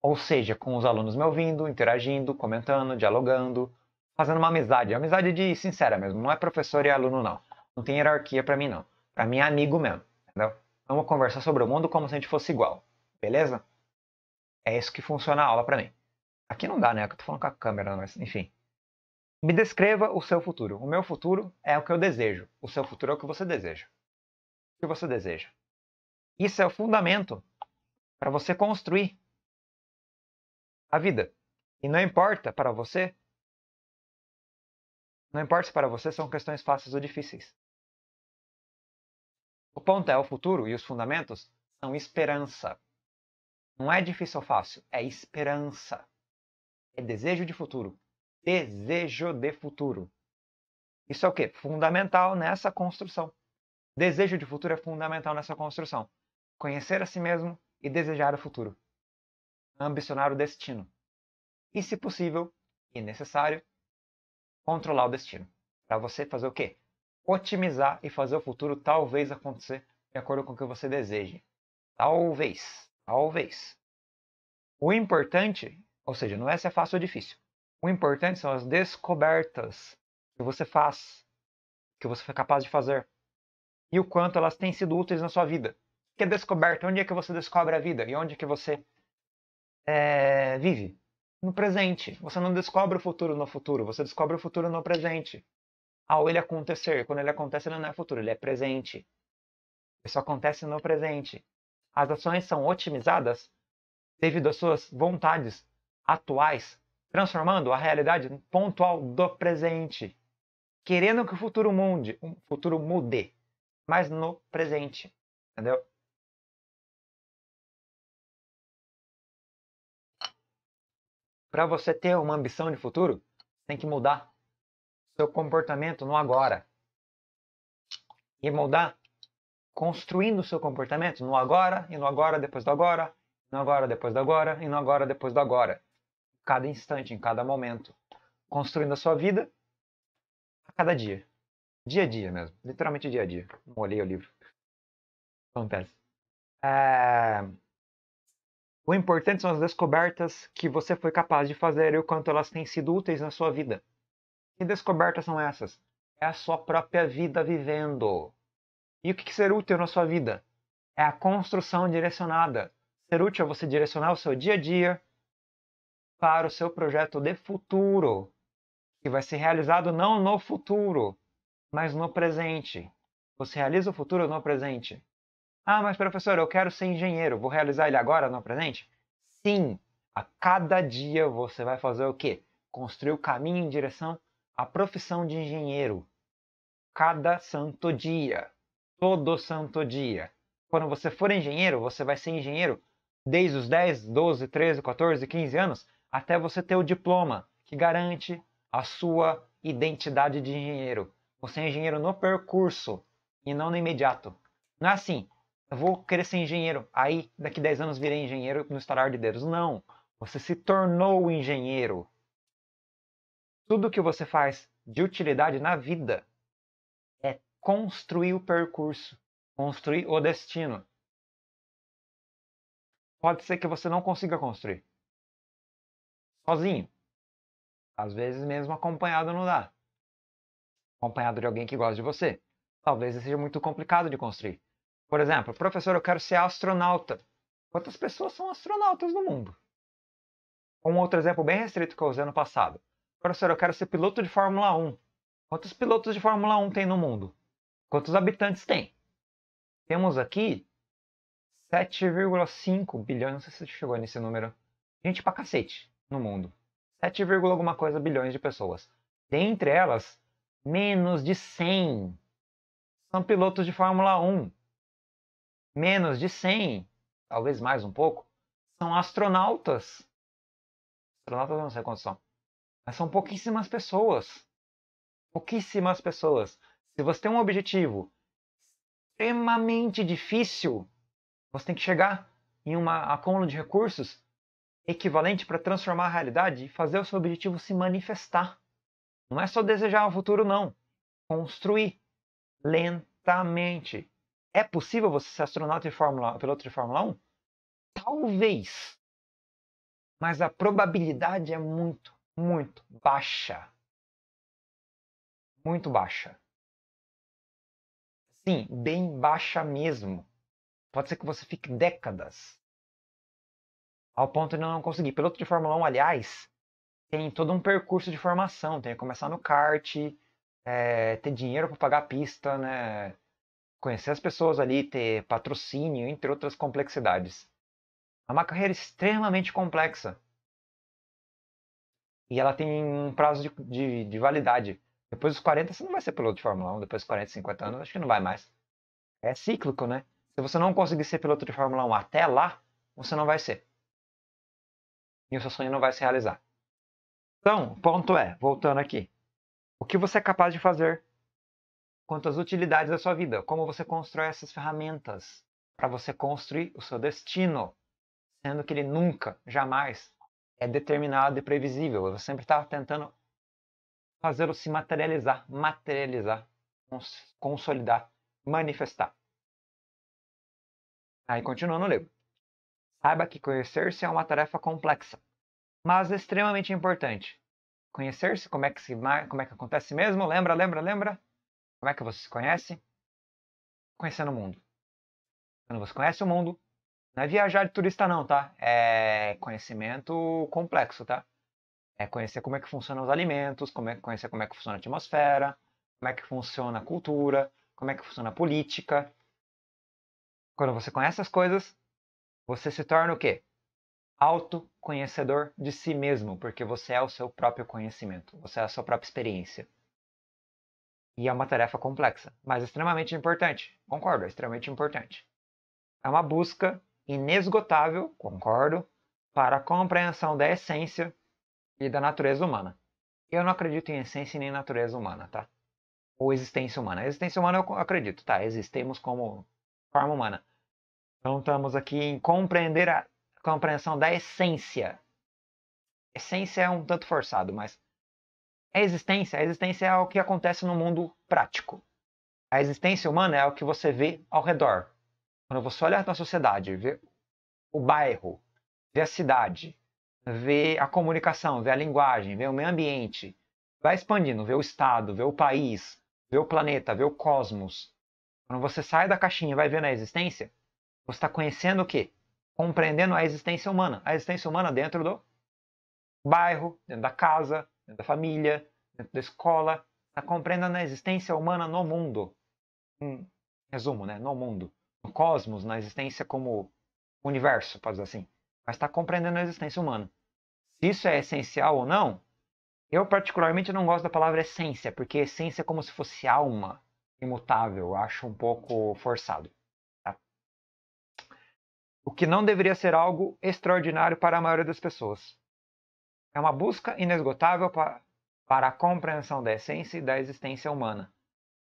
Ou seja, com os alunos me ouvindo, interagindo, comentando, dialogando, fazendo uma amizade. Amizade de sincera mesmo, não é professor e aluno não. Não tem hierarquia para mim não. Para mim é amigo mesmo, entendeu? Vamos conversar sobre o mundo como se a gente fosse igual, beleza? É isso que funciona a aula para mim. Aqui não dá, né? Aqui é eu tô falando com a câmera, mas enfim. Me descreva o seu futuro. O meu futuro é o que eu desejo. O seu futuro é o que você deseja. O que você deseja. Isso é o fundamento para você construir a vida. E não importa para você. Não importa se para você são questões fáceis ou difíceis. O ponto é o futuro e os fundamentos são esperança. Não é difícil ou fácil, é esperança. É desejo de futuro. Desejo de futuro. Isso é o que? Fundamental nessa construção. Desejo de futuro é fundamental nessa construção. Conhecer a si mesmo e desejar o futuro ambicionar o destino. E, se possível e necessário, controlar o destino. Para você fazer o quê? Otimizar e fazer o futuro talvez acontecer de acordo com o que você deseja. Talvez. Talvez. O importante, ou seja, não é se é fácil ou difícil. O importante são as descobertas que você faz, que você foi capaz de fazer, e o quanto elas têm sido úteis na sua vida. Que é descoberta, onde é que você descobre a vida e onde é que você é, vive no presente. Você não descobre o futuro no futuro, você descobre o futuro no presente. Ao ele acontecer. Quando ele acontece, ele não é futuro, ele é presente. Isso acontece no presente. As ações são otimizadas devido às suas vontades atuais, transformando a realidade pontual do presente. Querendo que o futuro mude, o futuro mude, mas no presente. Entendeu? Para você ter uma ambição de futuro, tem que mudar seu comportamento no agora. E mudar construindo seu comportamento no agora, e no agora, depois do agora, no agora, depois do agora, e no agora, depois do agora. cada instante, em cada momento. Construindo a sua vida a cada dia. Dia a dia mesmo. Literalmente dia a dia. Não olhei o livro. Acontece. É... O importante são as descobertas que você foi capaz de fazer e o quanto elas têm sido úteis na sua vida. Que descobertas são essas? É a sua própria vida vivendo. E o que ser útil na sua vida? É a construção direcionada. Ser útil é você direcionar o seu dia a dia para o seu projeto de futuro, que vai ser realizado não no futuro, mas no presente. Você realiza o futuro no presente. Ah, mas professor, eu quero ser engenheiro, vou realizar ele agora no presente? Sim, a cada dia você vai fazer o quê? Construir o caminho em direção à profissão de engenheiro. Cada santo dia. Todo santo dia. Quando você for engenheiro, você vai ser engenheiro desde os 10, 12, 13, 14, 15 anos até você ter o diploma que garante a sua identidade de engenheiro. Você é engenheiro no percurso e não no imediato. Não é assim, vou querer ser engenheiro. Aí, daqui 10 anos, virei engenheiro no estalar de dedos. Não. Você se tornou engenheiro. Tudo que você faz de utilidade na vida é construir o percurso, construir o destino. Pode ser que você não consiga construir sozinho. Às vezes, mesmo acompanhado, não dá. Acompanhado de alguém que gosta de você. Talvez seja muito complicado de construir por exemplo, professor, eu quero ser astronauta. Quantas pessoas são astronautas no mundo? Um outro exemplo bem restrito que eu usei no passado. Professor, eu quero ser piloto de Fórmula 1. Quantos pilotos de Fórmula 1 tem no mundo? Quantos habitantes tem? Temos aqui 7,5 bilhões, não sei se chegou nesse número. Gente pra cacete no mundo. 7, alguma coisa bilhões de pessoas. Dentre elas, menos de 100 são pilotos de Fórmula 1 menos de 100, talvez mais um pouco, são astronautas. Astronautas não sei quantos são. Mas são pouquíssimas pessoas. Pouquíssimas pessoas. Se você tem um objetivo extremamente difícil, você tem que chegar em uma acúmulo de recursos equivalente para transformar a realidade e fazer o seu objetivo se manifestar. Não é só desejar o futuro, não. Construir lentamente, é possível você ser astronauta e Fórmula, piloto de Fórmula 1? Talvez. Mas a probabilidade é muito, muito baixa. Muito baixa. Sim, bem baixa mesmo. Pode ser que você fique décadas ao ponto de não conseguir. Piloto de Fórmula 1, aliás, tem todo um percurso de formação. Tem que começar no kart, é, ter dinheiro para pagar a pista, né? conhecer as pessoas ali, ter patrocínio, entre outras complexidades. É uma carreira extremamente complexa. E ela tem um prazo de, de, de validade. Depois dos 40, você não vai ser piloto de Fórmula 1. Depois dos 40, 50 anos, acho que não vai mais. É cíclico, né? Se você não conseguir ser piloto de Fórmula 1 até lá, você não vai ser. E o seu sonho não vai se realizar. Então, o ponto é, voltando aqui, o que você é capaz de fazer quanto às utilidades da sua vida, como você constrói essas ferramentas para você construir o seu destino, sendo que ele nunca, jamais é determinado e previsível. Você sempre está tentando fazê-lo se materializar, materializar, consolidar, manifestar. Aí continuando o livro. Saiba que conhecer-se é uma tarefa complexa, mas extremamente importante. Conhecer-se, como, é como é que acontece mesmo? Lembra, lembra, lembra? Como é que você se conhece? Conhecendo o mundo. Quando você conhece o mundo, não é viajar de turista não, tá? É conhecimento complexo, tá? É conhecer como é que funcionam os alimentos, como é, conhecer como é que funciona a atmosfera, como é que funciona a cultura, como é que funciona a política. Quando você conhece as coisas, você se torna o quê? Autoconhecedor de si mesmo, porque você é o seu próprio conhecimento, você é a sua própria experiência. E é uma tarefa complexa, mas extremamente importante. Concordo, é extremamente importante. É uma busca inesgotável, concordo, para a compreensão da essência e da natureza humana. Eu não acredito em essência nem natureza humana, tá? Ou existência humana. A existência humana eu acredito, tá? Existimos como forma humana. Então estamos aqui em compreender a compreensão da essência. Essência é um tanto forçado, mas é existência. A existência é o que acontece no mundo prático. A existência humana é o que você vê ao redor. Quando você olha na sociedade, vê o bairro, vê a cidade, vê a comunicação, vê a linguagem, vê o meio ambiente, vai expandindo, vê o estado, vê o país, vê o planeta, vê o cosmos. Quando você sai da caixinha e vai vendo a existência, você está conhecendo o quê? Compreendendo a existência humana. A existência humana dentro do bairro, dentro da casa, dentro da família, dentro da escola, está compreendendo a existência humana no mundo. Em hum. resumo, né? No mundo. No cosmos, na existência como universo, pode dizer assim. Mas está compreendendo a existência humana. Se isso é essencial ou não, eu particularmente não gosto da palavra essência, porque essência é como se fosse alma imutável. Eu acho um pouco forçado. Tá? O que não deveria ser algo extraordinário para a maioria das pessoas. É uma busca inesgotável para, para a compreensão da essência e da existência humana,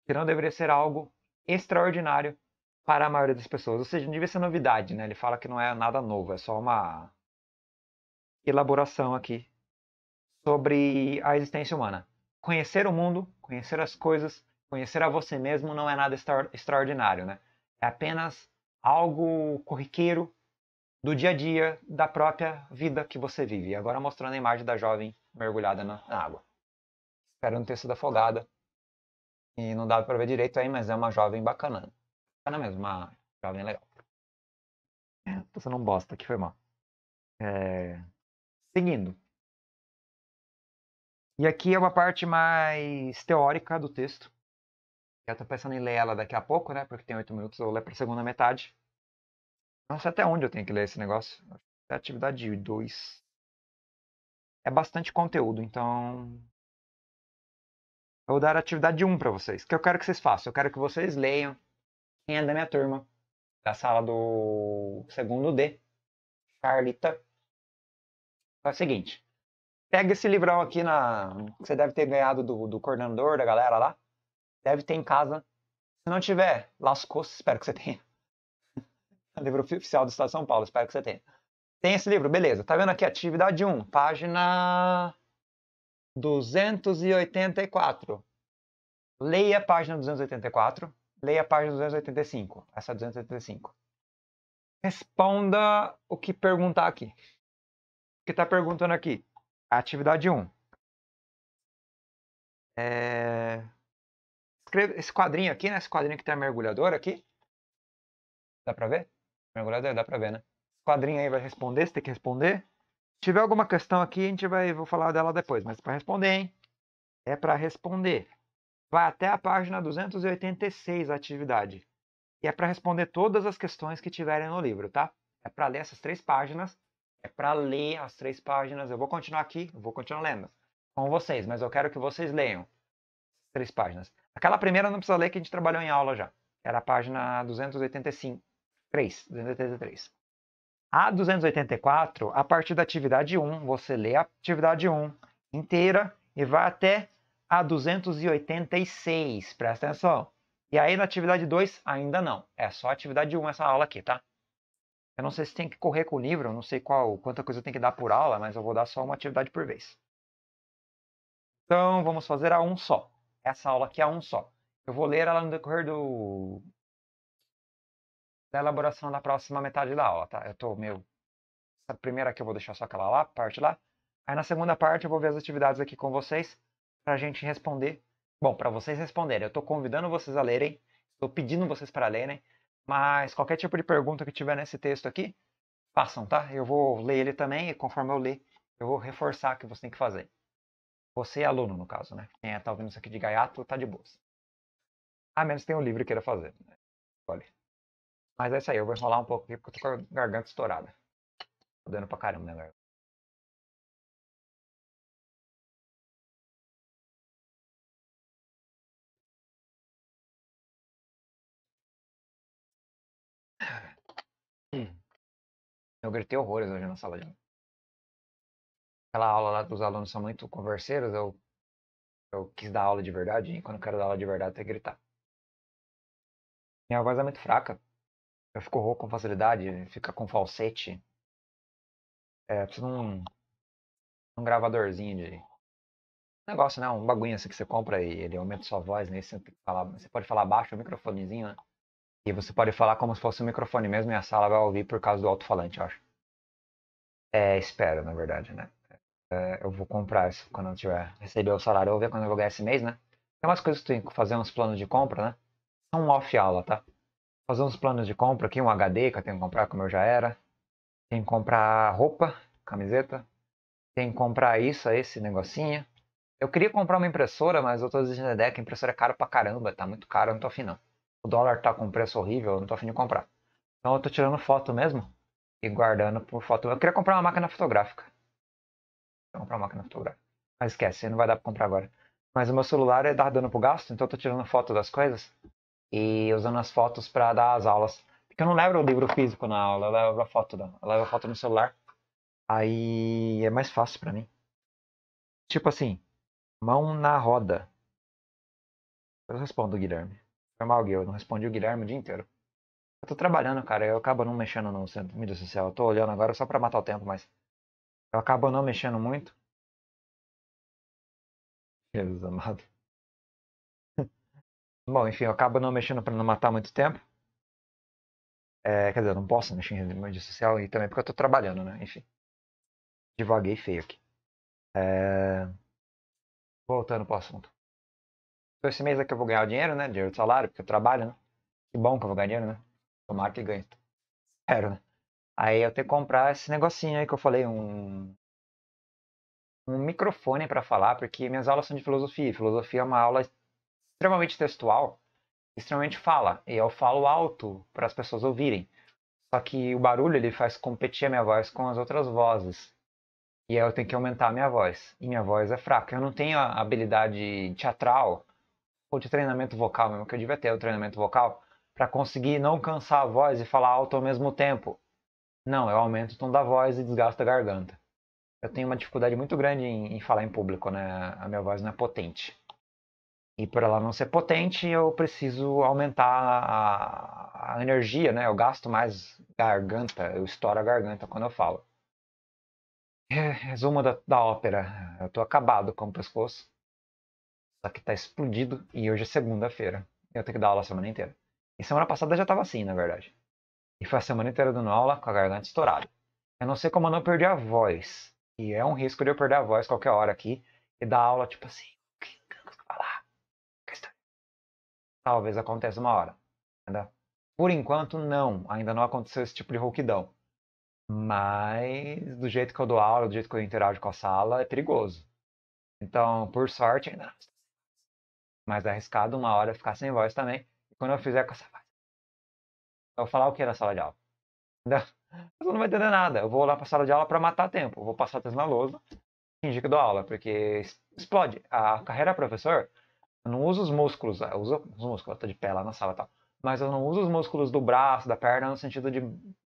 que não deveria ser algo extraordinário para a maioria das pessoas. Ou seja, não devia ser novidade, né? Ele fala que não é nada novo, é só uma elaboração aqui sobre a existência humana. Conhecer o mundo, conhecer as coisas, conhecer a você mesmo não é nada extra extraordinário, né? É apenas algo corriqueiro do dia a dia, da própria vida que você vive. Agora mostrando a imagem da jovem mergulhada na, água. Espero não ter sido afogada. E não dá para ver direito aí, mas é uma jovem bacana. Bacana tá mesmo, uma jovem legal. É, tô sendo um bosta que foi mal. É... Seguindo. E aqui é uma parte mais teórica do texto. Eu tô pensando em ler ela daqui a pouco, né? Porque tem oito minutos, eu vou ler pra segunda metade. Não sei até onde eu tenho que ler esse negócio. É atividade 2. É bastante conteúdo, então. Eu vou dar atividade 1 para vocês, que eu quero que vocês façam. Eu quero que vocês leiam quem é da minha turma, da sala do segundo D, Carlita. É o seguinte: pega esse livrão aqui na você deve ter ganhado do, do coordenador, da galera lá. Deve ter em casa. Se não tiver, lascou-se, espero que você tenha livro oficial do Estado de São Paulo, espero que você tenha. Tem esse livro, beleza. Tá vendo aqui, atividade 1, página 284. Leia a página 284, leia a página 285, essa 285. É Responda o que perguntar aqui. O que está perguntando aqui? Atividade 1. É... Escreva esse quadrinho aqui, né? Esse quadrinho que tem a mergulhadora aqui. Dá pra ver? Mergulhador, dá pra ver, né? O quadrinho aí vai responder, você tem que responder. Se tiver alguma questão aqui, a gente vai vou falar dela depois, mas é pra responder, hein? É pra responder. Vai até a página 286 a atividade. E é para responder todas as questões que tiverem no livro, tá? É para ler essas três páginas. É para ler as três páginas. Eu vou continuar aqui, vou continuar lendo com vocês, mas eu quero que vocês leiam três páginas. Aquela primeira não precisa ler que a gente trabalhou em aula já. Era a página 285. 3, 283. A 284, a partir da atividade 1, você lê a atividade 1 inteira e vai até a 286, presta atenção. E aí na atividade 2, ainda não. É só a atividade 1 essa aula aqui, tá? Eu não sei se tem que correr com o livro, não sei qual, quanta coisa tem que dar por aula, mas eu vou dar só uma atividade por vez. Então, vamos fazer a 1 só. Essa aula aqui é a 1 só. Eu vou ler ela no decorrer do, da elaboração da próxima metade da aula, tá? Eu tô meio. Essa primeira aqui eu vou deixar só aquela lá, parte lá. Aí na segunda parte eu vou ver as atividades aqui com vocês pra gente responder. Bom, para vocês responderem, eu tô convidando vocês a lerem, estou pedindo vocês para lerem, mas qualquer tipo de pergunta que tiver nesse texto aqui, façam, tá? Eu vou ler ele também e conforme eu ler, eu vou reforçar o que você tem que fazer. Você é aluno, no caso, né? Quem é, tá ouvindo isso aqui de gaiato, tá de boas. A menos que tenha um livro queira fazer. Né? Olha. Mas é isso aí, eu vou enrolar um pouco aqui porque eu tô com a garganta estourada. Tô dando pra caramba, né, garganta? Eu gritei horrores hoje na sala de aula. Aquela aula lá dos alunos são muito converseiros, eu, eu quis dar aula de verdade, e quando eu quero dar aula de verdade, tem que gritar. Minha voz é muito fraca. Eu fico rouco com facilidade, fica com falsete. É, precisa de um, um gravadorzinho de negócio, né? Um bagulho assim que você compra e ele aumenta sua voz, né? Você, falar, você pode falar baixo, o microfonezinho, né? E você pode falar como se fosse um microfone mesmo e a sala vai ouvir por causa do alto-falante, eu acho. É, espero, na verdade, né? É, eu vou comprar isso quando eu tiver receber o salário. Eu vou ver quando eu vou ganhar esse mês, né? Tem umas coisas que tu tem que fazer uns planos de compra, né? São off-aula, tá? fazer uns planos de compra aqui, um HD que eu tenho que comprar, como eu já era. Tem que comprar roupa, camiseta. Tem que comprar isso, esse negocinho. Eu queria comprar uma impressora, mas eu tô dizendo a ideia que a impressora é cara pra caramba, tá muito caro, eu não tô afim não. O dólar tá com um preço horrível, eu não tô afim de comprar. Então eu tô tirando foto mesmo e guardando por foto. Eu queria comprar uma máquina fotográfica. Vou comprar uma máquina fotográfica. Mas esquece, não vai dar pra comprar agora. Mas o meu celular é dar dando pro gasto, então eu tô tirando foto das coisas e usando as fotos para dar as aulas. Porque eu não levo o livro físico na aula, eu levo a foto, da, eu levo a foto no celular. Aí é mais fácil para mim. Tipo assim, mão na roda. Eu respondo o Guilherme. Foi mal, Guilherme eu não respondi o Guilherme o dia inteiro. Eu tô trabalhando, cara, eu acabo não mexendo no mídia social. Eu tô olhando agora só pra matar o tempo, mas eu acabo não mexendo muito. Jesus amado. Bom, enfim, eu acabo não mexendo para não matar muito tempo. É, quer dizer, eu não posso mexer em mídia social e também porque eu estou trabalhando, né? Enfim. Devaguei feio aqui. É... Voltando para o assunto. Então, esse mês aqui é eu vou ganhar o dinheiro, né? Dinheiro de salário, porque eu trabalho, né? Que bom que eu vou ganhar dinheiro, né? Tomara que ganhe. Espero, né? Aí eu tenho que comprar esse negocinho aí que eu falei, um um microfone para falar, porque minhas aulas são de filosofia. Filosofia é uma aula extremamente textual, extremamente fala. E eu falo alto para as pessoas ouvirem. Só que o barulho ele faz competir a minha voz com as outras vozes. E aí eu tenho que aumentar a minha voz. E minha voz é fraca. Eu não tenho a habilidade teatral ou de treinamento vocal, mesmo que eu devia ter o treinamento vocal, para conseguir não cansar a voz e falar alto ao mesmo tempo. Não, eu aumento o tom da voz e desgasto a garganta. Eu tenho uma dificuldade muito grande em, em falar em público, né? A minha voz não é potente. E para ela não ser potente, eu preciso aumentar a, a, energia, né? Eu gasto mais garganta, eu estouro a garganta quando eu falo. É, resumo da, da ópera. Eu tô acabado com o pescoço. Só que tá explodido e hoje é segunda-feira. Eu tenho que dar aula a semana inteira. E semana passada já tava assim, na verdade. E foi a semana inteira dando aula com a garganta estourada. Eu não sei como eu não perdi a voz. E é um risco de eu perder a voz qualquer hora aqui e dar aula tipo assim. talvez aconteça uma hora. ainda Por enquanto, não. Ainda não aconteceu esse tipo de rouquidão. Mas, do jeito que eu dou aula, do jeito que eu interajo com a sala, é perigoso. Então, por sorte, ainda não. Mas é arriscado uma hora ficar sem voz também. E quando eu fizer com essa voz, eu vou falar o que na sala de aula? Entendeu? Você não vai entender nada. Eu vou lá pra sala de aula para matar tempo. Eu vou passar a na lousa, fingir que dou aula, porque explode. A carreira é professor eu não uso os músculos, eu uso os músculos, eu tô de pé lá na sala e tal. Mas eu não uso os músculos do braço, da perna, no sentido de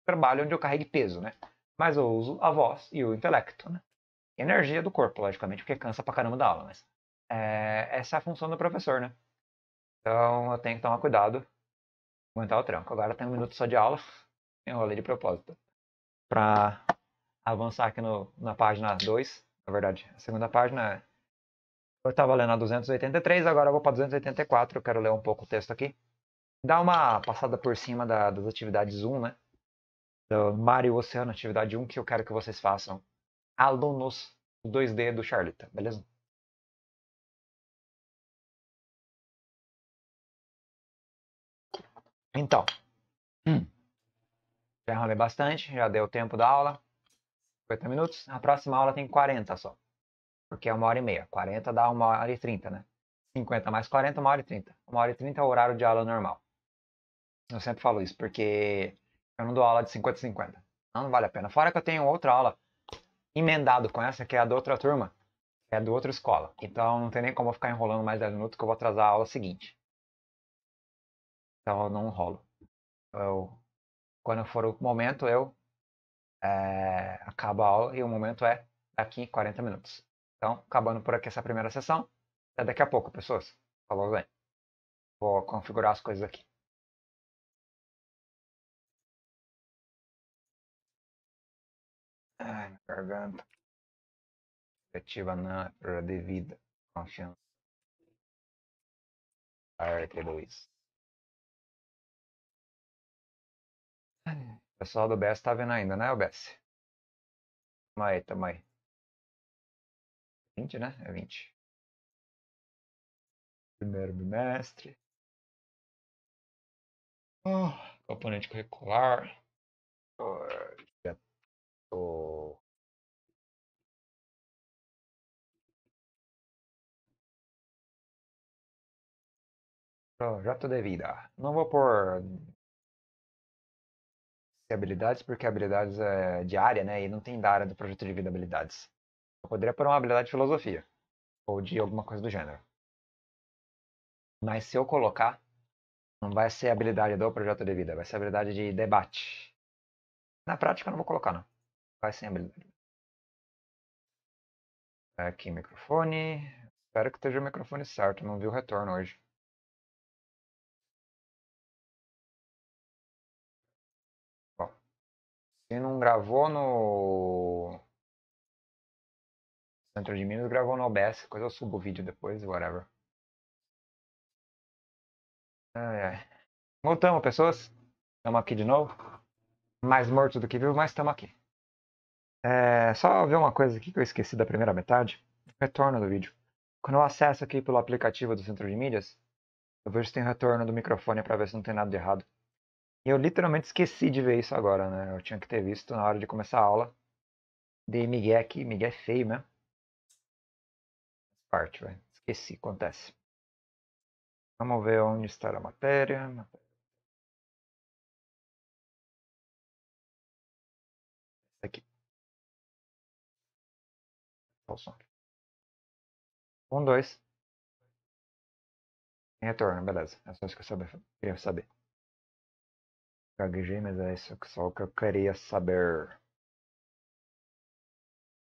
trabalho onde eu carregue peso, né? Mas eu uso a voz e o intelecto, né? Energia do corpo, logicamente, porque cansa pra caramba da aula, mas... É, essa é a função do professor, né? Então eu tenho que tomar cuidado, aguentar o tranco. Agora tem um minuto só de aula, enrolei de propósito. Pra avançar aqui no, na página 2, na verdade, a segunda página é eu estava lendo a 283, agora eu vou para 284, eu quero ler um pouco o texto aqui. Dá uma passada por cima da, das atividades 1, né? Do mar e o oceano, atividade 1, que eu quero que vocês façam. Alunos 2D do Charlita, beleza? Então, hum. já enrolei bastante, já deu tempo da aula, 50 minutos. A próxima aula tem 40 só. Porque é uma hora e meia. 40 dá uma hora e 30, né? 50 mais 40, uma hora e 30. Uma hora e 30 é o horário de aula normal. Eu sempre falo isso, porque eu não dou aula de 50 e 50. Não, não vale a pena. Fora que eu tenho outra aula emendado com essa, que é a da outra turma, É a da outra escola. Então não tem nem como eu ficar enrolando mais 10 minutos que eu vou atrasar a aula seguinte. Então eu não rolo. Eu, quando for o momento, eu é, acabo a aula e o momento é daqui 40 minutos. Então, acabando por aqui essa primeira sessão. Até daqui a pouco, pessoas. Falou, bem. Vou configurar as coisas aqui. Ai, minha garganta. Ativa na é devida confiança. Arte, 2 O pessoal do BS tá vendo ainda, né, OBS? Tamo aí, tamo aí. 20, né? É 20. Primeiro bimestre. Oh, componente curricular. já Projeto. Projeto de vida. Não vou pôr habilidades, porque habilidades é diária, né? E não tem da área do projeto de vida habilidades. Eu poderia pôr uma habilidade de filosofia. Ou de alguma coisa do gênero. Mas se eu colocar, não vai ser habilidade do projeto de vida, vai ser habilidade de debate. Na prática eu não vou colocar, não. Vai sem habilidade. Aqui microfone. Espero que esteja o microfone certo, não vi o retorno hoje. Bom, se não gravou no Centro de Minas gravou no OBS, coisa eu subo o vídeo depois, whatever. Ai, ai. Voltamos, pessoas. Estamos aqui de novo. Mais morto do que vivo, mas estamos aqui. É, só ver uma coisa aqui que eu esqueci da primeira metade. Retorno do vídeo. Quando eu acesso aqui pelo aplicativo do Centro de Mídias, eu vejo se tem retorno do microfone para ver se não tem nada de errado. E eu literalmente esqueci de ver isso agora, né? Eu tinha que ter visto na hora de começar a aula. Dei Miguel aqui, Miguel é feio mesmo parte, velho. Esqueci, acontece. Vamos ver onde está a matéria. Aqui. Um, dois. Retorno, beleza. É só isso que eu sabia, queria saber. Gaguejei, mas é isso só o que eu queria saber.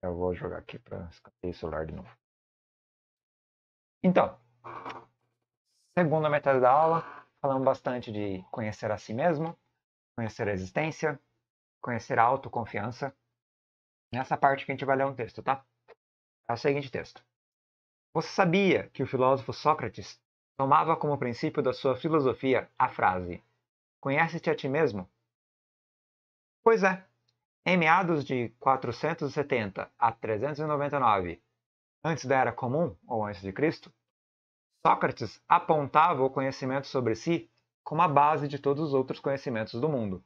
Eu vou jogar aqui para escapar o celular de novo. Então, segunda metade da aula, falamos bastante de conhecer a si mesmo, conhecer a existência, conhecer a autoconfiança. Nessa parte que a gente vai ler um texto, tá? É o seguinte texto. Você sabia que o filósofo Sócrates tomava como princípio da sua filosofia a frase: Conhece-te a ti mesmo? Pois é. Em meados de 470 a 399, antes da Era Comum ou antes de Cristo, Sócrates apontava o conhecimento sobre si como a base de todos os outros conhecimentos do mundo,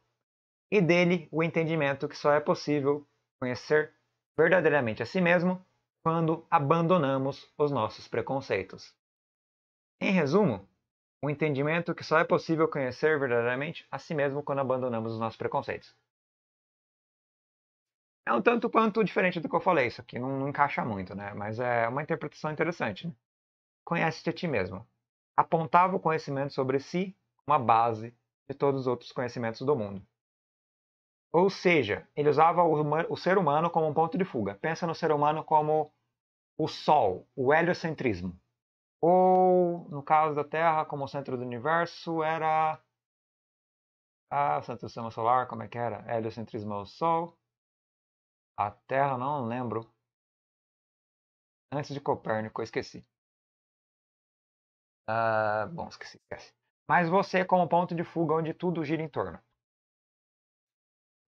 e dele o entendimento que só é possível conhecer verdadeiramente a si mesmo quando abandonamos os nossos preconceitos. Em resumo, o entendimento que só é possível conhecer verdadeiramente a si mesmo quando abandonamos os nossos preconceitos. É um tanto quanto diferente do que eu falei, isso aqui não, não encaixa muito, né? Mas é uma interpretação interessante. Né? conhece-te a ti mesmo. Apontava o conhecimento sobre si como a base de todos os outros conhecimentos do mundo. Ou seja, ele usava o, ser humano como um ponto de fuga. Pensa no ser humano como o Sol, o heliocentrismo. Ou, no caso da Terra, como o centro do universo, era. Ah, o centro do sistema solar, como é que era? Heliocentrismo é o Sol. A Terra, não lembro. Antes de Copérnico, eu esqueci. Uh, bom, esqueci, esquece. Mas você é como ponto de fuga onde tudo gira em torno.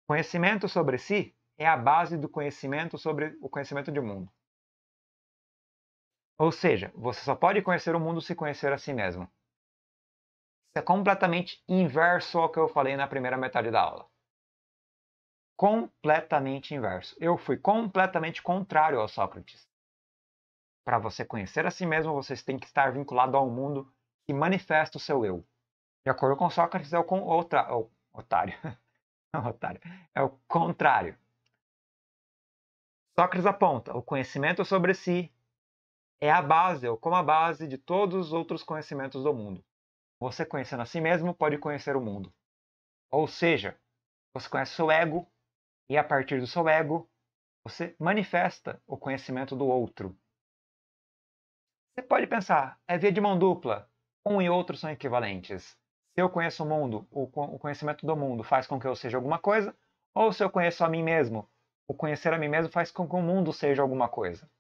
Conhecimento sobre si é a base do conhecimento sobre o conhecimento de mundo. Ou seja, você só pode conhecer o mundo se conhecer a si mesmo. Isso é completamente inverso ao que eu falei na primeira metade da aula. Completamente inverso. Eu fui completamente contrário ao Sócrates. Para você conhecer a si mesmo, você tem que estar vinculado ao mundo que manifesta o seu eu. De acordo com Sócrates, é o, con outra, é o otário. otário. É o contrário. Sócrates aponta: o conhecimento sobre si é a base, ou como a base, de todos os outros conhecimentos do mundo. Você conhecendo a si mesmo pode conhecer o mundo. Ou seja, você conhece seu ego, e a partir do seu ego, você manifesta o conhecimento do outro. Você pode pensar, é via de mão dupla. Um e outro são equivalentes. Se eu conheço o mundo, o conhecimento do mundo faz com que eu seja alguma coisa, ou se eu conheço a mim mesmo, o conhecer a mim mesmo faz com que o mundo seja alguma coisa.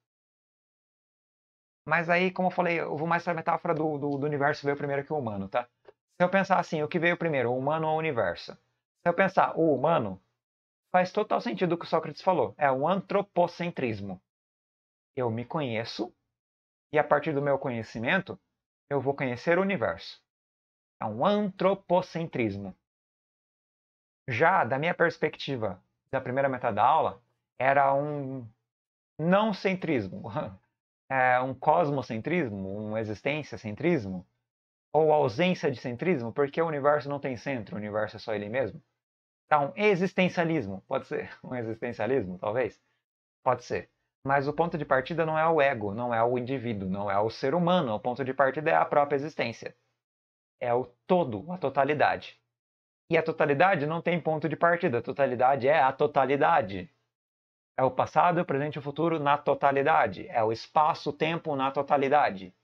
Mas aí, como eu falei, eu vou mais para a metáfora do, do, do, universo veio primeiro que o humano, tá? Se eu pensar assim, o que veio primeiro, o humano ou o universo? Se eu pensar o humano, faz total sentido o que Sócrates falou. É o antropocentrismo. Eu me conheço e a partir do meu conhecimento, eu vou conhecer o universo. É um antropocentrismo. Já da minha perspectiva da primeira metade da aula, era um não centrismo, é um cosmocentrismo, um existência-centrismo, ou ausência de centrismo, porque o universo não tem centro, o universo é só ele mesmo. Então, existencialismo, pode ser um existencialismo, talvez? Pode ser. Mas o ponto de partida não é o ego, não é o indivíduo, não é o ser humano. O ponto de partida é a própria existência. É o todo, a totalidade. E a totalidade não tem ponto de partida. A totalidade é a totalidade. É o passado, o presente e o futuro na totalidade. É o espaço-tempo na totalidade.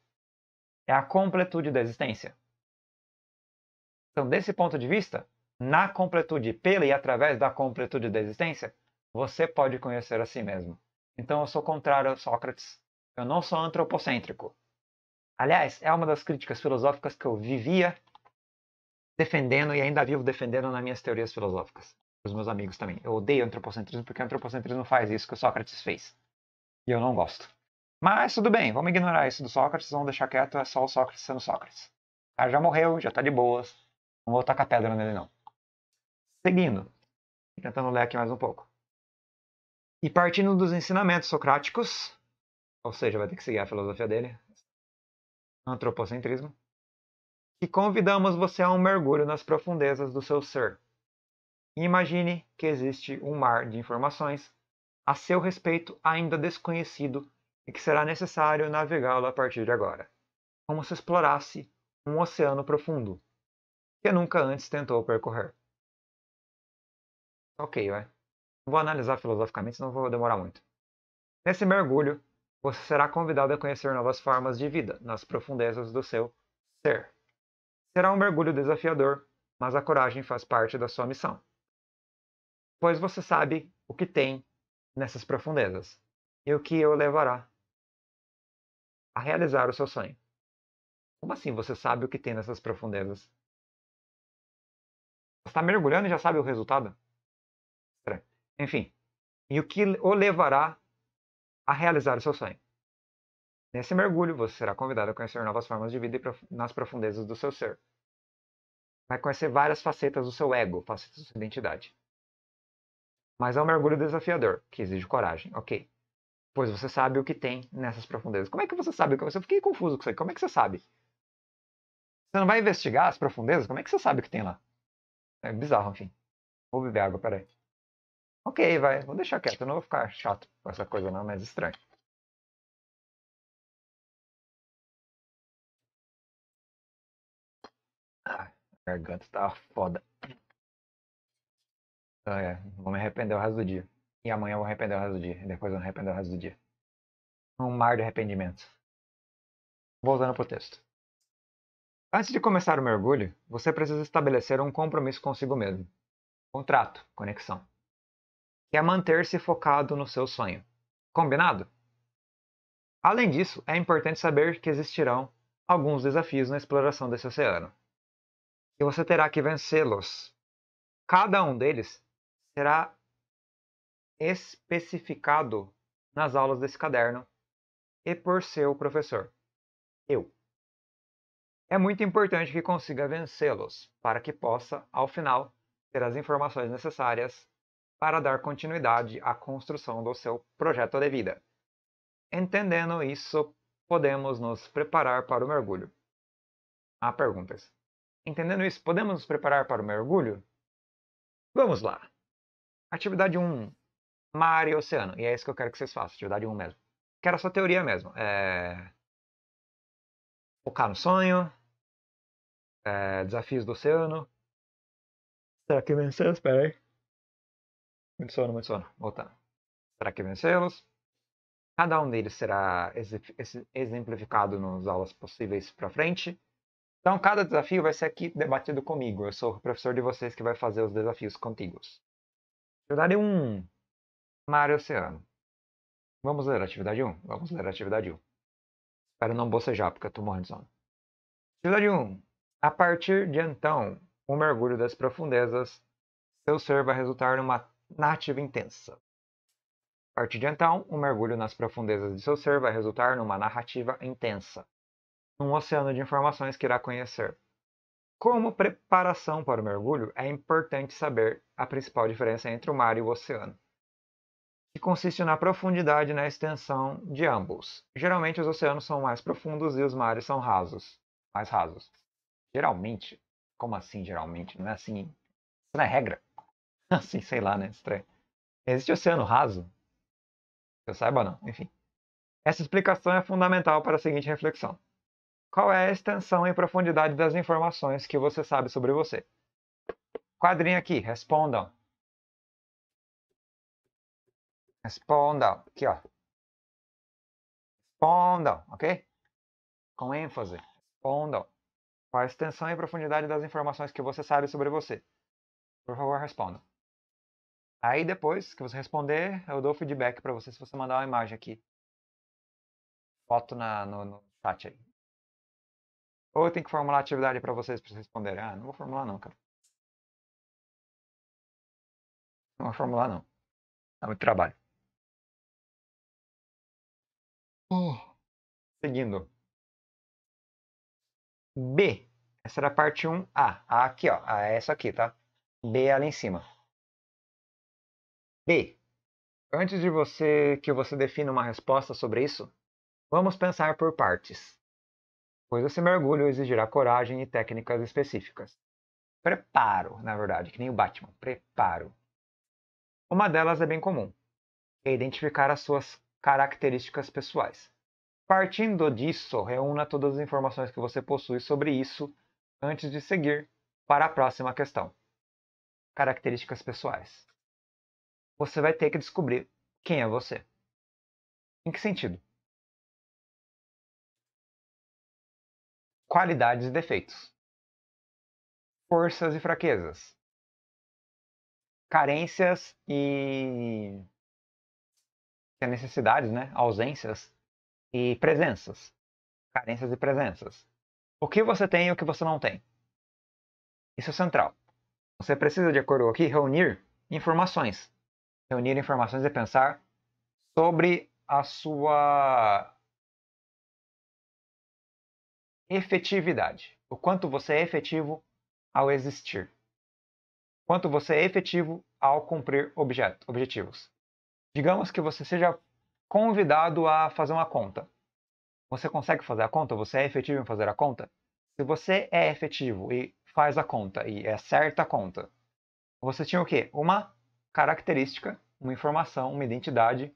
É a completude da existência. Então, desse ponto de vista, na completude, pela e através da completude da existência, você pode conhecer a si mesmo. Então eu sou contrário a Sócrates. Eu não sou antropocêntrico. Aliás, é uma das críticas filosóficas que eu vivia defendendo e ainda vivo defendendo nas minhas teorias filosóficas. Os meus amigos também. Eu odeio antropocentrismo porque antropocentrismo faz isso que o Sócrates fez. E eu não gosto. Mas tudo bem, vamos ignorar isso do Sócrates, vamos deixar quieto, é só o Sócrates sendo Sócrates. Ah, já morreu, já tá de boas. Não vou tacar pedra nele, não. Seguindo. Tentando ler aqui mais um pouco. E partindo dos ensinamentos socráticos, ou seja, vai ter que seguir a filosofia dele, antropocentrismo, e convidamos você a um mergulho nas profundezas do seu ser. imagine que existe um mar de informações a seu respeito ainda desconhecido e que será necessário navegá-lo a partir de agora, como se explorasse um oceano profundo que nunca antes tentou percorrer. Ok, vai vou analisar filosoficamente, senão vou demorar muito. Nesse mergulho, você será convidado a conhecer novas formas de vida nas profundezas do seu ser. Será um mergulho desafiador, mas a coragem faz parte da sua missão. Pois você sabe o que tem nessas profundezas e o que o levará a realizar o seu sonho. Como assim você sabe o que tem nessas profundezas? Você está mergulhando e já sabe o resultado? enfim, e o que o levará a realizar o seu sonho. Nesse mergulho, você será convidado a conhecer novas formas de vida nas profundezas do seu ser. Vai conhecer várias facetas do seu ego, facetas da sua identidade. Mas é um mergulho desafiador, que exige coragem, ok. Pois você sabe o que tem nessas profundezas. Como é que você sabe o que você. Fiquei confuso com isso aí. Como é que você sabe? Você não vai investigar as profundezas? Como é que você sabe o que tem lá? É bizarro, enfim. Vou beber água, peraí. Ok, vai, vou deixar quieto, eu não vou ficar chato com essa coisa não, mas estranho. Ah, a garganta tá foda. Ah, é, vou me arrepender o resto do dia. E amanhã eu vou arrepender o resto do dia. E depois eu vou arrepender o resto do dia. Um mar de arrependimentos. Voltando pro texto. Antes de começar o mergulho, você precisa estabelecer um compromisso consigo mesmo. Contrato, conexão que é manter-se focado no seu sonho. Combinado? Além disso, é importante saber que existirão alguns desafios na exploração desse oceano. E você terá que vencê-los. Cada um deles será especificado nas aulas desse caderno e por seu professor, eu. É muito importante que consiga vencê-los para que possa, ao final, ter as informações necessárias para dar continuidade à construção do seu projeto de vida. Entendendo isso, podemos nos preparar para o mergulho. Há perguntas. Entendendo isso, podemos nos preparar para o mergulho? Vamos lá! Atividade 1. Mar e oceano. E é isso que eu quero que vocês façam, atividade 1 mesmo. Quero a sua teoria mesmo. É... Focar no sonho. É... Desafios do oceano. Será que venceu? Espera aí. Muito sono, muito sono. Voltando. Será que vencê-los? Cada um deles será exemplificado nas aulas possíveis para frente. Então, cada desafio vai ser aqui debatido comigo. Eu sou o professor de vocês que vai fazer os desafios contíguos. Atividade 1. Mar e oceano. Vamos ler a atividade 1? Vamos ler a atividade 1. Espero não bocejar, porque eu tô morrendo de sono. Atividade 1. A partir de então, o um mergulho das profundezas, seu ser vai resultar numa Narrativa intensa. A partir de então, um mergulho nas profundezas de seu ser vai resultar numa narrativa intensa, num oceano de informações que irá conhecer. Como preparação para o mergulho, é importante saber a principal diferença entre o mar e o oceano, que consiste na profundidade e na extensão de ambos. Geralmente os oceanos são mais profundos e os mares são rasos, mais rasos. Geralmente, como assim geralmente? Não é assim, isso não é regra. Assim, sei lá, né? Estranho. Existe oceano raso? Que eu saiba, não. Enfim. Essa explicação é fundamental para a seguinte reflexão: Qual é a extensão e profundidade das informações que você sabe sobre você? Quadrinho aqui, respondam. Respondam. Aqui, ó. Respondam, ok? Com ênfase. Respondam. Qual é a extensão e profundidade das informações que você sabe sobre você? Por favor, respondam. Aí depois que você responder, eu dou feedback para você se você mandar uma imagem aqui. Foto na, no, no chat aí. Ou eu tenho que formular atividade para vocês para vocês responderem. Ah, não vou formular não, cara. Não vou formular não. Dá é muito trabalho. Hum. seguindo. B. Essa era a parte 1A. A aqui, ó. A é essa aqui, tá? B é lá em cima. B. Antes de você que você defina uma resposta sobre isso, vamos pensar por partes, pois esse mergulho exigirá coragem e técnicas específicas. Preparo, na verdade, que nem o Batman, preparo. Uma delas é bem comum, é identificar as suas características pessoais. Partindo disso, reúna todas as informações que você possui sobre isso antes de seguir para a próxima questão. Características pessoais você vai ter que descobrir quem é você. Em que sentido? Qualidades e defeitos, forças e fraquezas, carências e necessidades, né? ausências e presenças, carências e presenças. O que você tem e o que você não tem. Isso é central. Você precisa, de acordo aqui, reunir informações reunir informações e pensar sobre a sua efetividade, o quanto você é efetivo ao existir, quanto você é efetivo ao cumprir objeto, objetivos. Digamos que você seja convidado a fazer uma conta. Você consegue fazer a conta? Você é efetivo em fazer a conta? Se você é efetivo e faz a conta e é certa a conta, você tinha o quê? Uma característica, uma informação, uma identidade,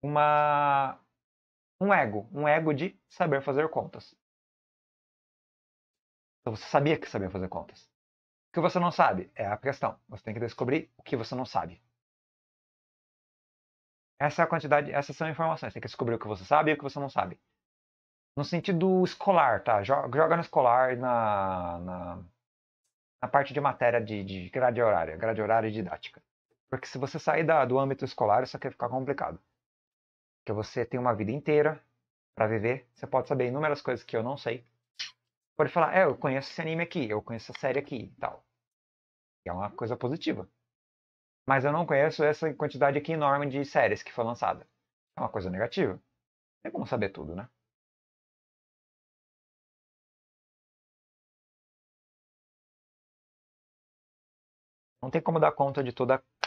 uma um ego, um ego de saber fazer contas. Então você sabia que sabia fazer contas. O que você não sabe é a questão. Você tem que descobrir o que você não sabe. Essa é a quantidade, essas são informações. Você tem que descobrir o que você sabe e o que você não sabe. No sentido escolar, tá? Joga no escolar, na, na, na parte de matéria de, de grade horária, grade horária e didática. Porque se você sair da, do âmbito escolar, isso aqui vai ficar complicado. Porque você tem uma vida inteira para viver, você pode saber inúmeras coisas que eu não sei. Pode falar, é, eu conheço esse anime aqui, eu conheço essa série aqui e tal. E é uma uhum. coisa positiva. Mas eu não conheço essa quantidade aqui enorme de séries que foi lançada. É uma coisa negativa. Não é tem como saber tudo, né? Não tem como dar conta de toda a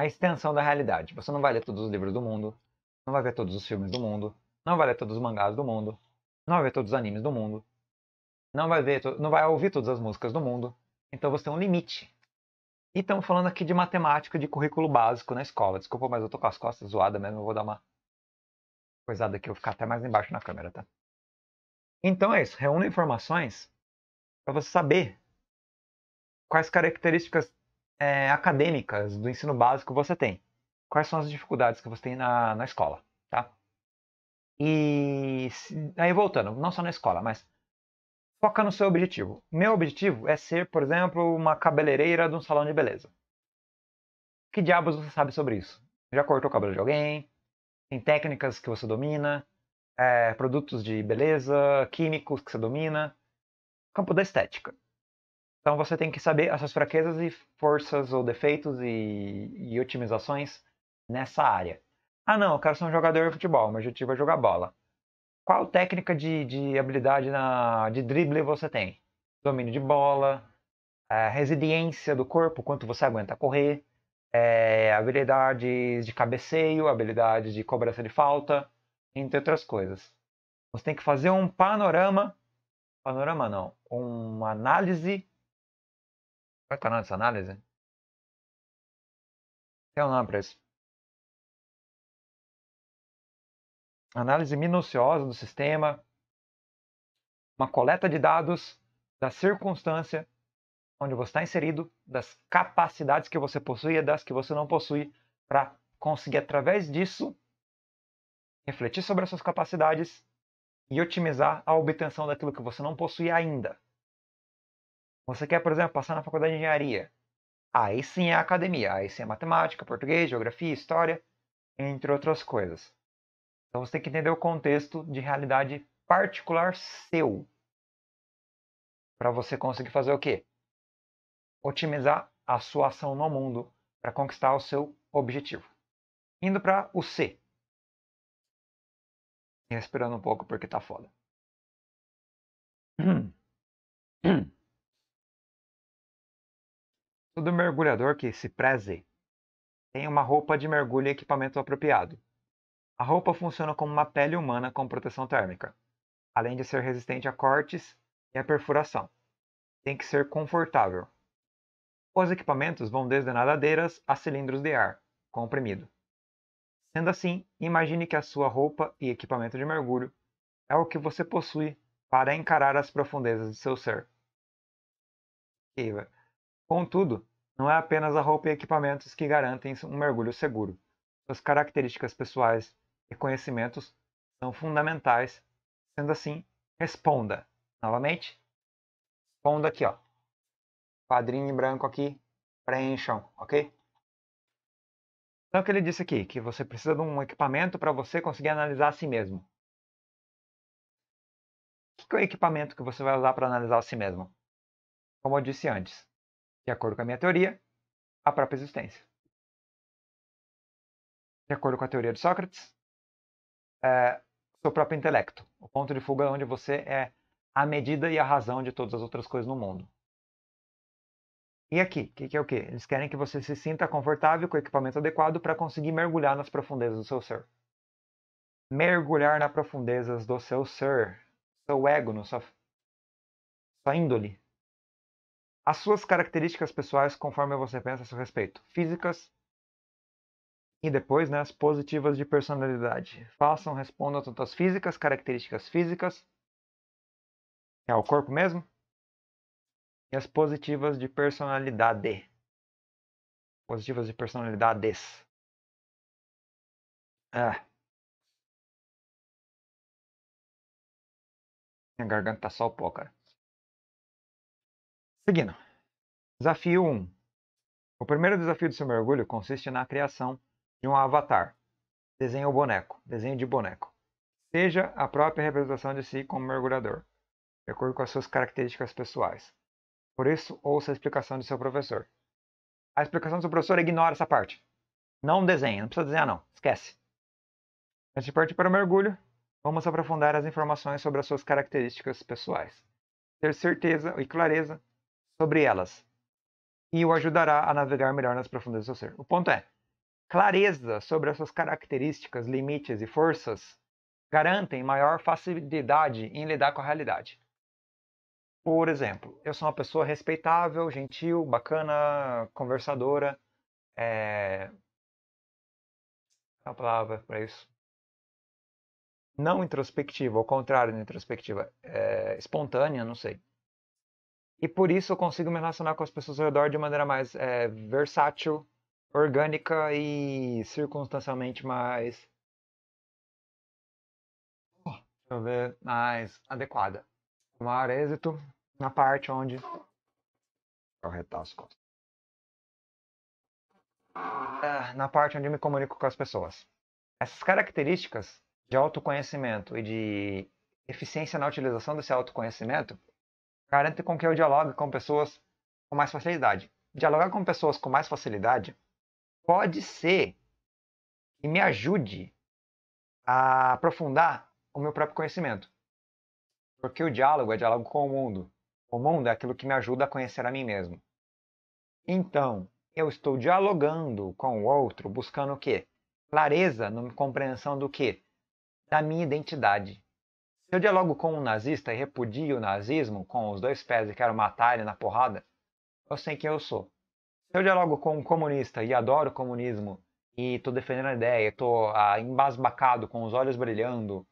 a extensão da realidade. Você não vai ler todos os livros do mundo, não vai ver todos os filmes do mundo, não vai ler todos os mangás do mundo, não vai ver todos os animes do mundo, não vai ver, não vai ouvir todas as músicas do mundo. Então você tem um limite. E estamos falando aqui de matemática, de currículo básico na escola. Desculpa, mas eu tô com as costas zoadas mesmo, eu vou dar uma coisada aqui, eu vou ficar até mais embaixo na câmera, tá? Então é isso, reúna informações para você saber quais características é, acadêmicas do ensino básico você tem? Quais são as dificuldades que você tem na, na escola, tá? E aí voltando, não só na escola, mas foca no seu objetivo. Meu objetivo é ser, por exemplo, uma cabeleireira de um salão de beleza. Que diabos você sabe sobre isso? Já cortou o cabelo de alguém? Tem técnicas que você domina? É, produtos de beleza, químicos que você domina? Campo da estética. Então você tem que saber essas fraquezas e forças ou defeitos e, e otimizações nessa área. Ah, não, eu quero ser um jogador de futebol, meu objetivo é jogar bola. Qual técnica de, de habilidade na, de drible você tem? Domínio de bola, é, resiliência do corpo, quanto você aguenta correr, é, habilidades de cabeceio, habilidades de cobrança de falta, entre outras coisas. Você tem que fazer um panorama, panorama não, uma análise qual é o nome dessa análise? Tem um nome para isso. Análise minuciosa do sistema. Uma coleta de dados da circunstância onde você está inserido, das capacidades que você possui e das que você não possui, para conseguir, através disso, refletir sobre as suas capacidades e otimizar a obtenção daquilo que você não possui ainda. Você quer, por exemplo, passar na faculdade de engenharia. Aí sim é academia, aí sim é matemática, português, geografia, história, entre outras coisas. Então você tem que entender o contexto de realidade particular seu. Para você conseguir fazer o quê? Otimizar a sua ação no mundo para conquistar o seu objetivo. Indo para o C. Respirando um pouco porque tá foda. Hum. Todo mergulhador que se preze tem uma roupa de mergulho e equipamento apropriado. A roupa funciona como uma pele humana com proteção térmica, além de ser resistente a cortes e a perfuração. Tem que ser confortável. Os equipamentos vão desde nadadeiras a cilindros de ar comprimido. Sendo assim, imagine que a sua roupa e equipamento de mergulho é o que você possui para encarar as profundezas de seu ser. Contudo, não é apenas a roupa e equipamentos que garantem um mergulho seguro. Suas características pessoais e conhecimentos são fundamentais. Sendo assim, responda. Novamente, responda aqui, ó. Quadrinho branco aqui, preencham, ok? Então, o que ele disse aqui? Que você precisa de um equipamento para você conseguir analisar a si mesmo. O que é o equipamento que você vai usar para analisar a si mesmo? Como eu disse antes, de acordo com a minha teoria, a própria existência. De acordo com a teoria de Sócrates, é, seu próprio intelecto. O ponto de fuga é onde você é a medida e a razão de todas as outras coisas no mundo. E aqui, o que, que, é o que? Eles querem que você se sinta confortável com o equipamento adequado para conseguir mergulhar nas profundezas do seu ser. Mergulhar nas profundezas do seu ser, seu ego, sua, sua índole, as suas características pessoais conforme você pensa a seu respeito, físicas e depois né, as positivas de personalidade. Façam, respondam tanto as físicas, características físicas, que é o corpo mesmo, e as positivas de personalidade. Positivas de personalidades. Ah. Minha garganta tá só o pó, cara. Seguindo. Desafio 1. O primeiro desafio do seu mergulho consiste na criação de um avatar. o boneco. Desenho de boneco. Seja a própria representação de si como mergulhador, de acordo com as suas características pessoais. Por isso, ouça a explicação do seu professor. A explicação do seu professor ignora essa parte. Não desenha, não precisa desenhar não, esquece. Antes de partir para o mergulho, vamos aprofundar as informações sobre as suas características pessoais. Ter certeza e clareza sobre elas e o ajudará a navegar melhor nas profundezas do seu ser. O ponto é: clareza sobre essas características, limites e forças garantem maior facilidade em lidar com a realidade. Por exemplo, eu sou uma pessoa respeitável, gentil, bacana, conversadora. Eh, é... Qual a palavra para isso? Não introspectiva, ao contrário da introspectiva. É... Espontânea, não sei. E por isso eu consigo me relacionar com as pessoas ao redor de maneira mais é, versátil, orgânica e circunstancialmente mais. Oh, deixa eu ver. Mais adequada. Tomar maior êxito na parte onde. Corretar as costas. É, na parte onde eu me comunico com as pessoas. Essas características de autoconhecimento e de eficiência na utilização desse autoconhecimento garante com que eu dialogue com pessoas com mais facilidade. Dialogar com pessoas com mais facilidade pode ser que me ajude a aprofundar o meu próprio conhecimento. Porque o diálogo é diálogo com o mundo. O mundo é aquilo que me ajuda a conhecer a mim mesmo. Então, eu estou dialogando com o outro, buscando o quê? Clareza na compreensão do quê? Da minha identidade. Se eu dialogo com um nazista e repudio o nazismo com os dois pés e quero matar ele na porrada, eu sei quem eu sou. Se eu dialogo com um comunista e adoro o comunismo e estou defendendo a ideia, estou ah, embasbacado, com os olhos brilhando,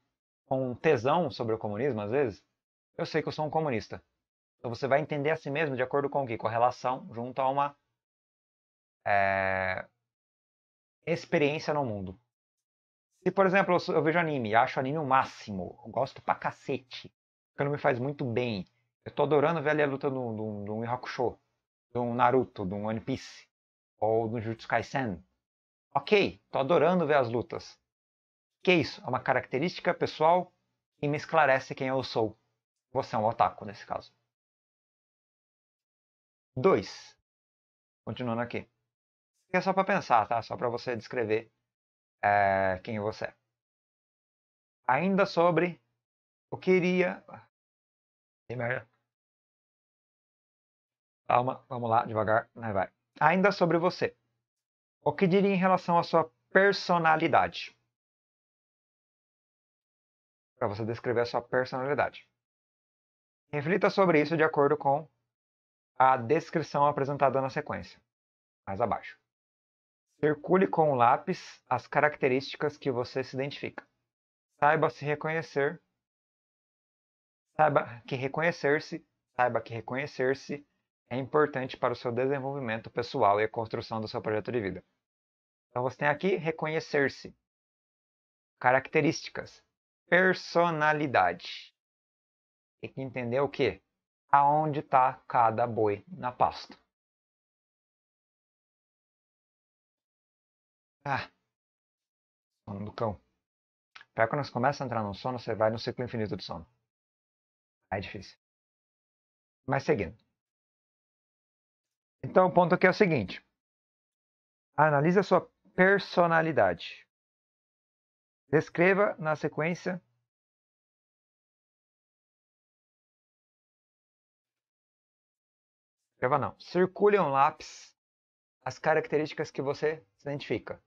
com tesão sobre o comunismo às vezes, eu sei que eu sou um comunista. Então você vai entender a si mesmo de acordo com o que? Com a relação junto a uma é, experiência no mundo. Se, por exemplo, eu vejo anime, acho anime o máximo, gosto pra cacete, porque não me faz muito bem. Eu tô adorando ver ali a luta de um, de um Hakusho, de um Naruto, de um One Piece, ou do Jutsu Kaisen. Ok, tô adorando ver as lutas. Que isso? É uma característica pessoal que me esclarece quem eu sou. Você é um otaku nesse caso. 2. Continuando aqui. aqui é só para pensar, tá? Só para você descrever é, quem você é. Ainda sobre eu queria. Calma, vamos lá, devagar, né, vai. Ainda sobre você. O que diria em relação à sua personalidade? Para você descrever a sua personalidade. Reflita sobre isso de acordo com a descrição apresentada na sequência, mais abaixo. Circule com o lápis as características que você se identifica. Saiba se reconhecer. Saiba que reconhecer-se, saiba que reconhecer-se é importante para o seu desenvolvimento pessoal e a construção do seu projeto de vida. Então você tem aqui reconhecer-se. Características. Personalidade. Tem que entender o que? Aonde está cada boi na pasta. Ah, sono do cão. Pior quando você começa a entrar no sono, você vai no ciclo infinito de sono. é difícil. Mas seguindo. Então o ponto aqui é o seguinte. Analise a sua personalidade. Descreva na sequência Escreva não. Circule um lápis as características que você se identifica.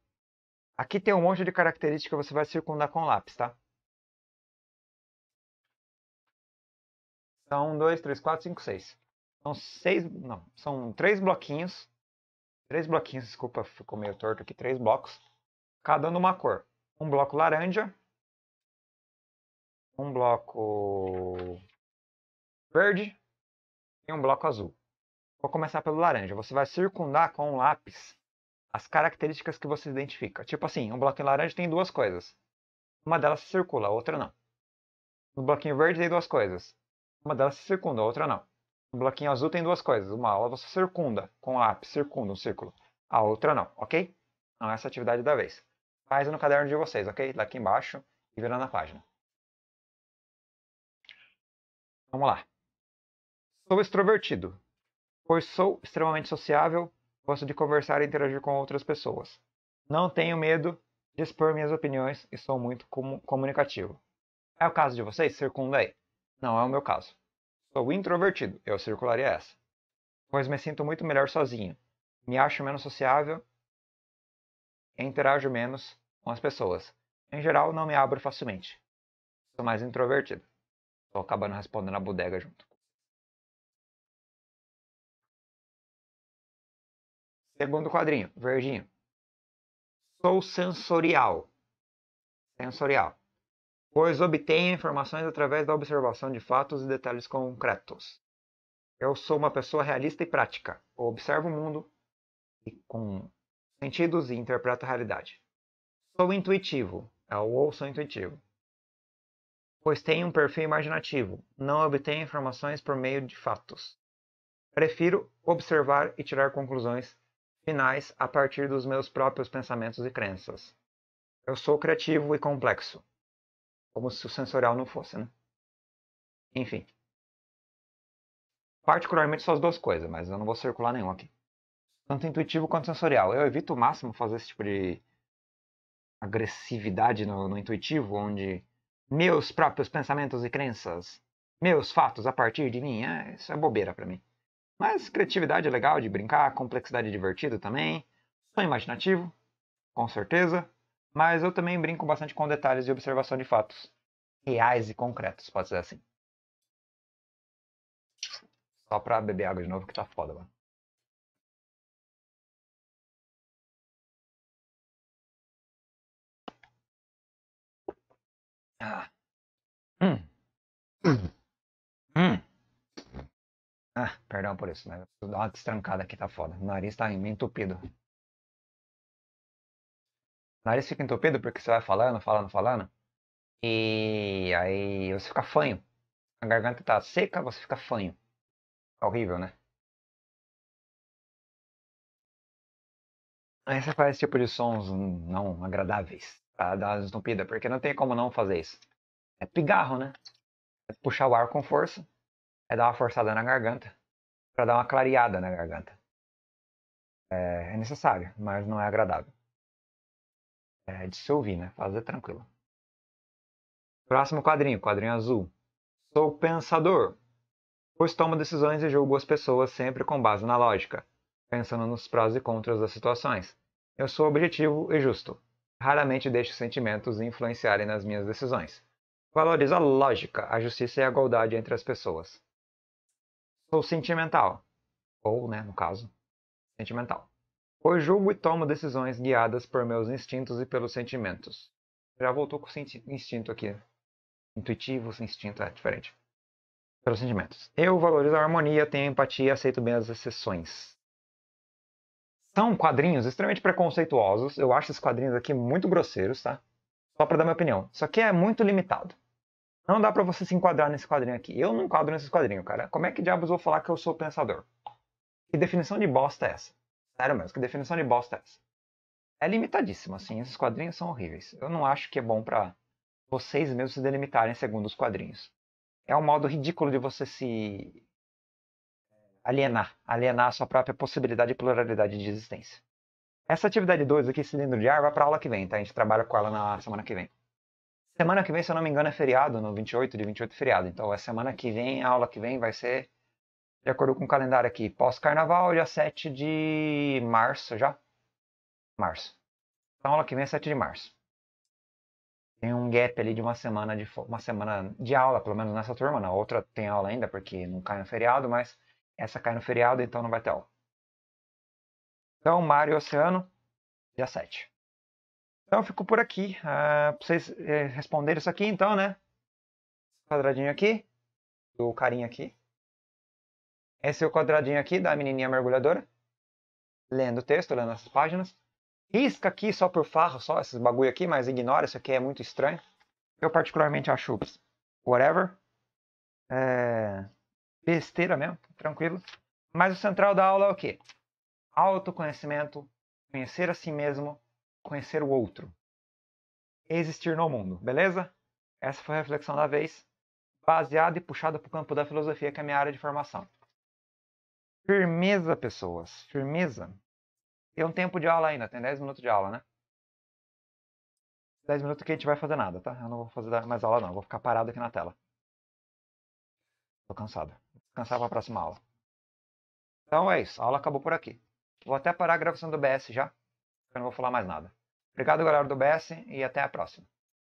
Aqui tem um monte de características que você vai circundar com lápis, tá? São 1, 2, 3, 4, 5, 6. São seis, não, são três bloquinhos. Três bloquinhos, desculpa, ficou meio torto aqui, três blocos, cada um uma cor. Um bloco laranja, um bloco verde e um bloco azul. Vou começar pelo laranja. Você vai circundar com um lápis as características que você identifica. Tipo assim, um bloquinho laranja tem duas coisas. Uma delas se circula, a outra não. No bloquinho verde tem duas coisas. Uma delas se circunda, a outra não. No bloquinho azul tem duas coisas. Uma aula você circunda com lápis, circunda um círculo. A outra não, ok? Então essa é atividade da vez. Faz no caderno de vocês, ok? Daqui embaixo e virando a página. Vamos lá. Sou extrovertido, pois sou extremamente sociável, Gosto de conversar e interagir com outras pessoas. Não tenho medo de expor minhas opiniões e sou muito com comunicativo. É o caso de vocês? Circunda aí. Não é o meu caso. Sou introvertido, eu circularia essa. Pois me sinto muito melhor sozinho. Me acho menos sociável e interajo menos com as pessoas. Em geral, não me abro facilmente. Sou mais introvertido. Estou acabando respondendo a bodega junto. Segundo quadrinho, verdinho. Sou sensorial. Sensorial. Pois obtenho informações através da observação de fatos e detalhes concretos. Eu sou uma pessoa realista e prática. observo o mundo e com sentidos e interpreto a realidade. Sou intuitivo. Eu é, ou sou intuitivo. Pois tenho um perfil imaginativo. Não obtenho informações por meio de fatos. Prefiro observar e tirar conclusões finais a partir dos meus próprios pensamentos e crenças. Eu sou criativo e complexo. Como se o sensorial não fosse, né? Enfim. Particularmente só as duas coisas, mas eu não vou circular nenhum aqui. Tanto intuitivo quanto sensorial. Eu evito o máximo fazer esse tipo de agressividade no, no intuitivo, onde meus próprios pensamentos e crenças, meus fatos a partir de mim, é, isso é bobeira para mim. Mas criatividade é legal de brincar, complexidade é divertido também. Sou imaginativo, com certeza, mas eu também brinco bastante com detalhes e observação de fatos reais e concretos, pode ser assim. Só pra beber água de novo que tá foda, mano. Ah. Hum. Hum. Hum. Ah, perdão por isso, né? Vou dar uma destrancada aqui, tá foda. O nariz tá meio entupido. O nariz fica entupido porque você vai falando, falando, falando. E aí você fica fanho. A garganta tá seca, você fica fanho. É horrível, né? Aí você faz esse tipo de sons não agradáveis pra dar uma estupida, porque não tem como não fazer isso. É pigarro, né? É puxar o ar com força é dar uma forçada na garganta para dar uma clareada na garganta. É, é, necessário, mas não é agradável. É de se ouvir, né? Fazer tranquilo. Próximo quadrinho, quadrinho azul. Sou pensador, pois tomo decisões e julgo as pessoas sempre com base na lógica, pensando nos prós e contras das situações. Eu sou objetivo e justo. Raramente deixo sentimentos influenciarem nas minhas decisões. Valorizo a lógica, a justiça e a igualdade entre as pessoas sou sentimental. Ou, né, no caso, sentimental. Pois julgo e tomo decisões guiadas por meus instintos e pelos sentimentos. Já voltou com o instinto aqui. Intuitivo, instinto é diferente. Pelos sentimentos. Eu valorizo a harmonia, tenho empatia e aceito bem as exceções são quadrinhos extremamente preconceituosos. Eu acho esses quadrinhos aqui muito grosseiros, tá? Só para dar minha opinião. Isso aqui é muito limitado. Não dá para você se enquadrar nesse quadrinho aqui. Eu não enquadro nesse quadrinho, cara. Como é que diabos vou falar que eu sou pensador? Que definição de bosta é essa? Sério mesmo, que definição de bosta é essa? É limitadíssimo, assim. Esses quadrinhos são horríveis. Eu não acho que é bom para vocês mesmos se delimitarem segundo os quadrinhos. É um modo ridículo de você se é, alienar, alienar a sua própria possibilidade e pluralidade de existência. Essa atividade 2 aqui, cilindro de ar, vai é para aula que vem, tá? A gente trabalha com ela na semana que vem. Semana que vem, se eu não me engano, é feriado, no 28 de 28 é feriado. Então, a semana que vem, a aula que vem vai ser, de acordo com o calendário aqui, pós-carnaval, dia 7 de março já. Março. Então, a aula que vem é 7 de março. Tem um gap ali de uma semana de, uma semana de aula, pelo menos nessa turma. Na outra tem aula ainda, porque não cai no feriado, mas essa cai no feriado, então não vai ter aula. Então, Mário e Oceano, dia 7. Então eu fico por aqui. Ah, pra vocês eh, responderem isso aqui então, né? Quadradinho aqui. Do carinha aqui. Esse é o quadradinho aqui da menininha mergulhadora. Lendo o texto, lendo as páginas. Risca aqui só por farro, só esses bagulho aqui, mas ignora, isso aqui é muito estranho. Eu particularmente acho whatever. É... Besteira mesmo, tranquilo. Mas o central da aula é o quê? Autoconhecimento, conhecer a si mesmo conhecer o outro. Existir no mundo, beleza? Essa foi a reflexão da vez, baseada e puxada para o campo da filosofia, que é a minha área de formação. Firmeza, pessoas, firmeza. Tem um tempo de aula ainda, tem 10 minutos de aula, né? 10 minutos que a gente vai fazer nada, tá? Eu não vou fazer mais aula, não. Eu vou ficar parado aqui na tela. Tô cansado. Vou descansar pra próxima aula. Então é isso. A aula acabou por aqui. Vou até parar a gravação do BS já. Eu não vou falar mais nada. Obrigado, galera do BS, e até a próxima.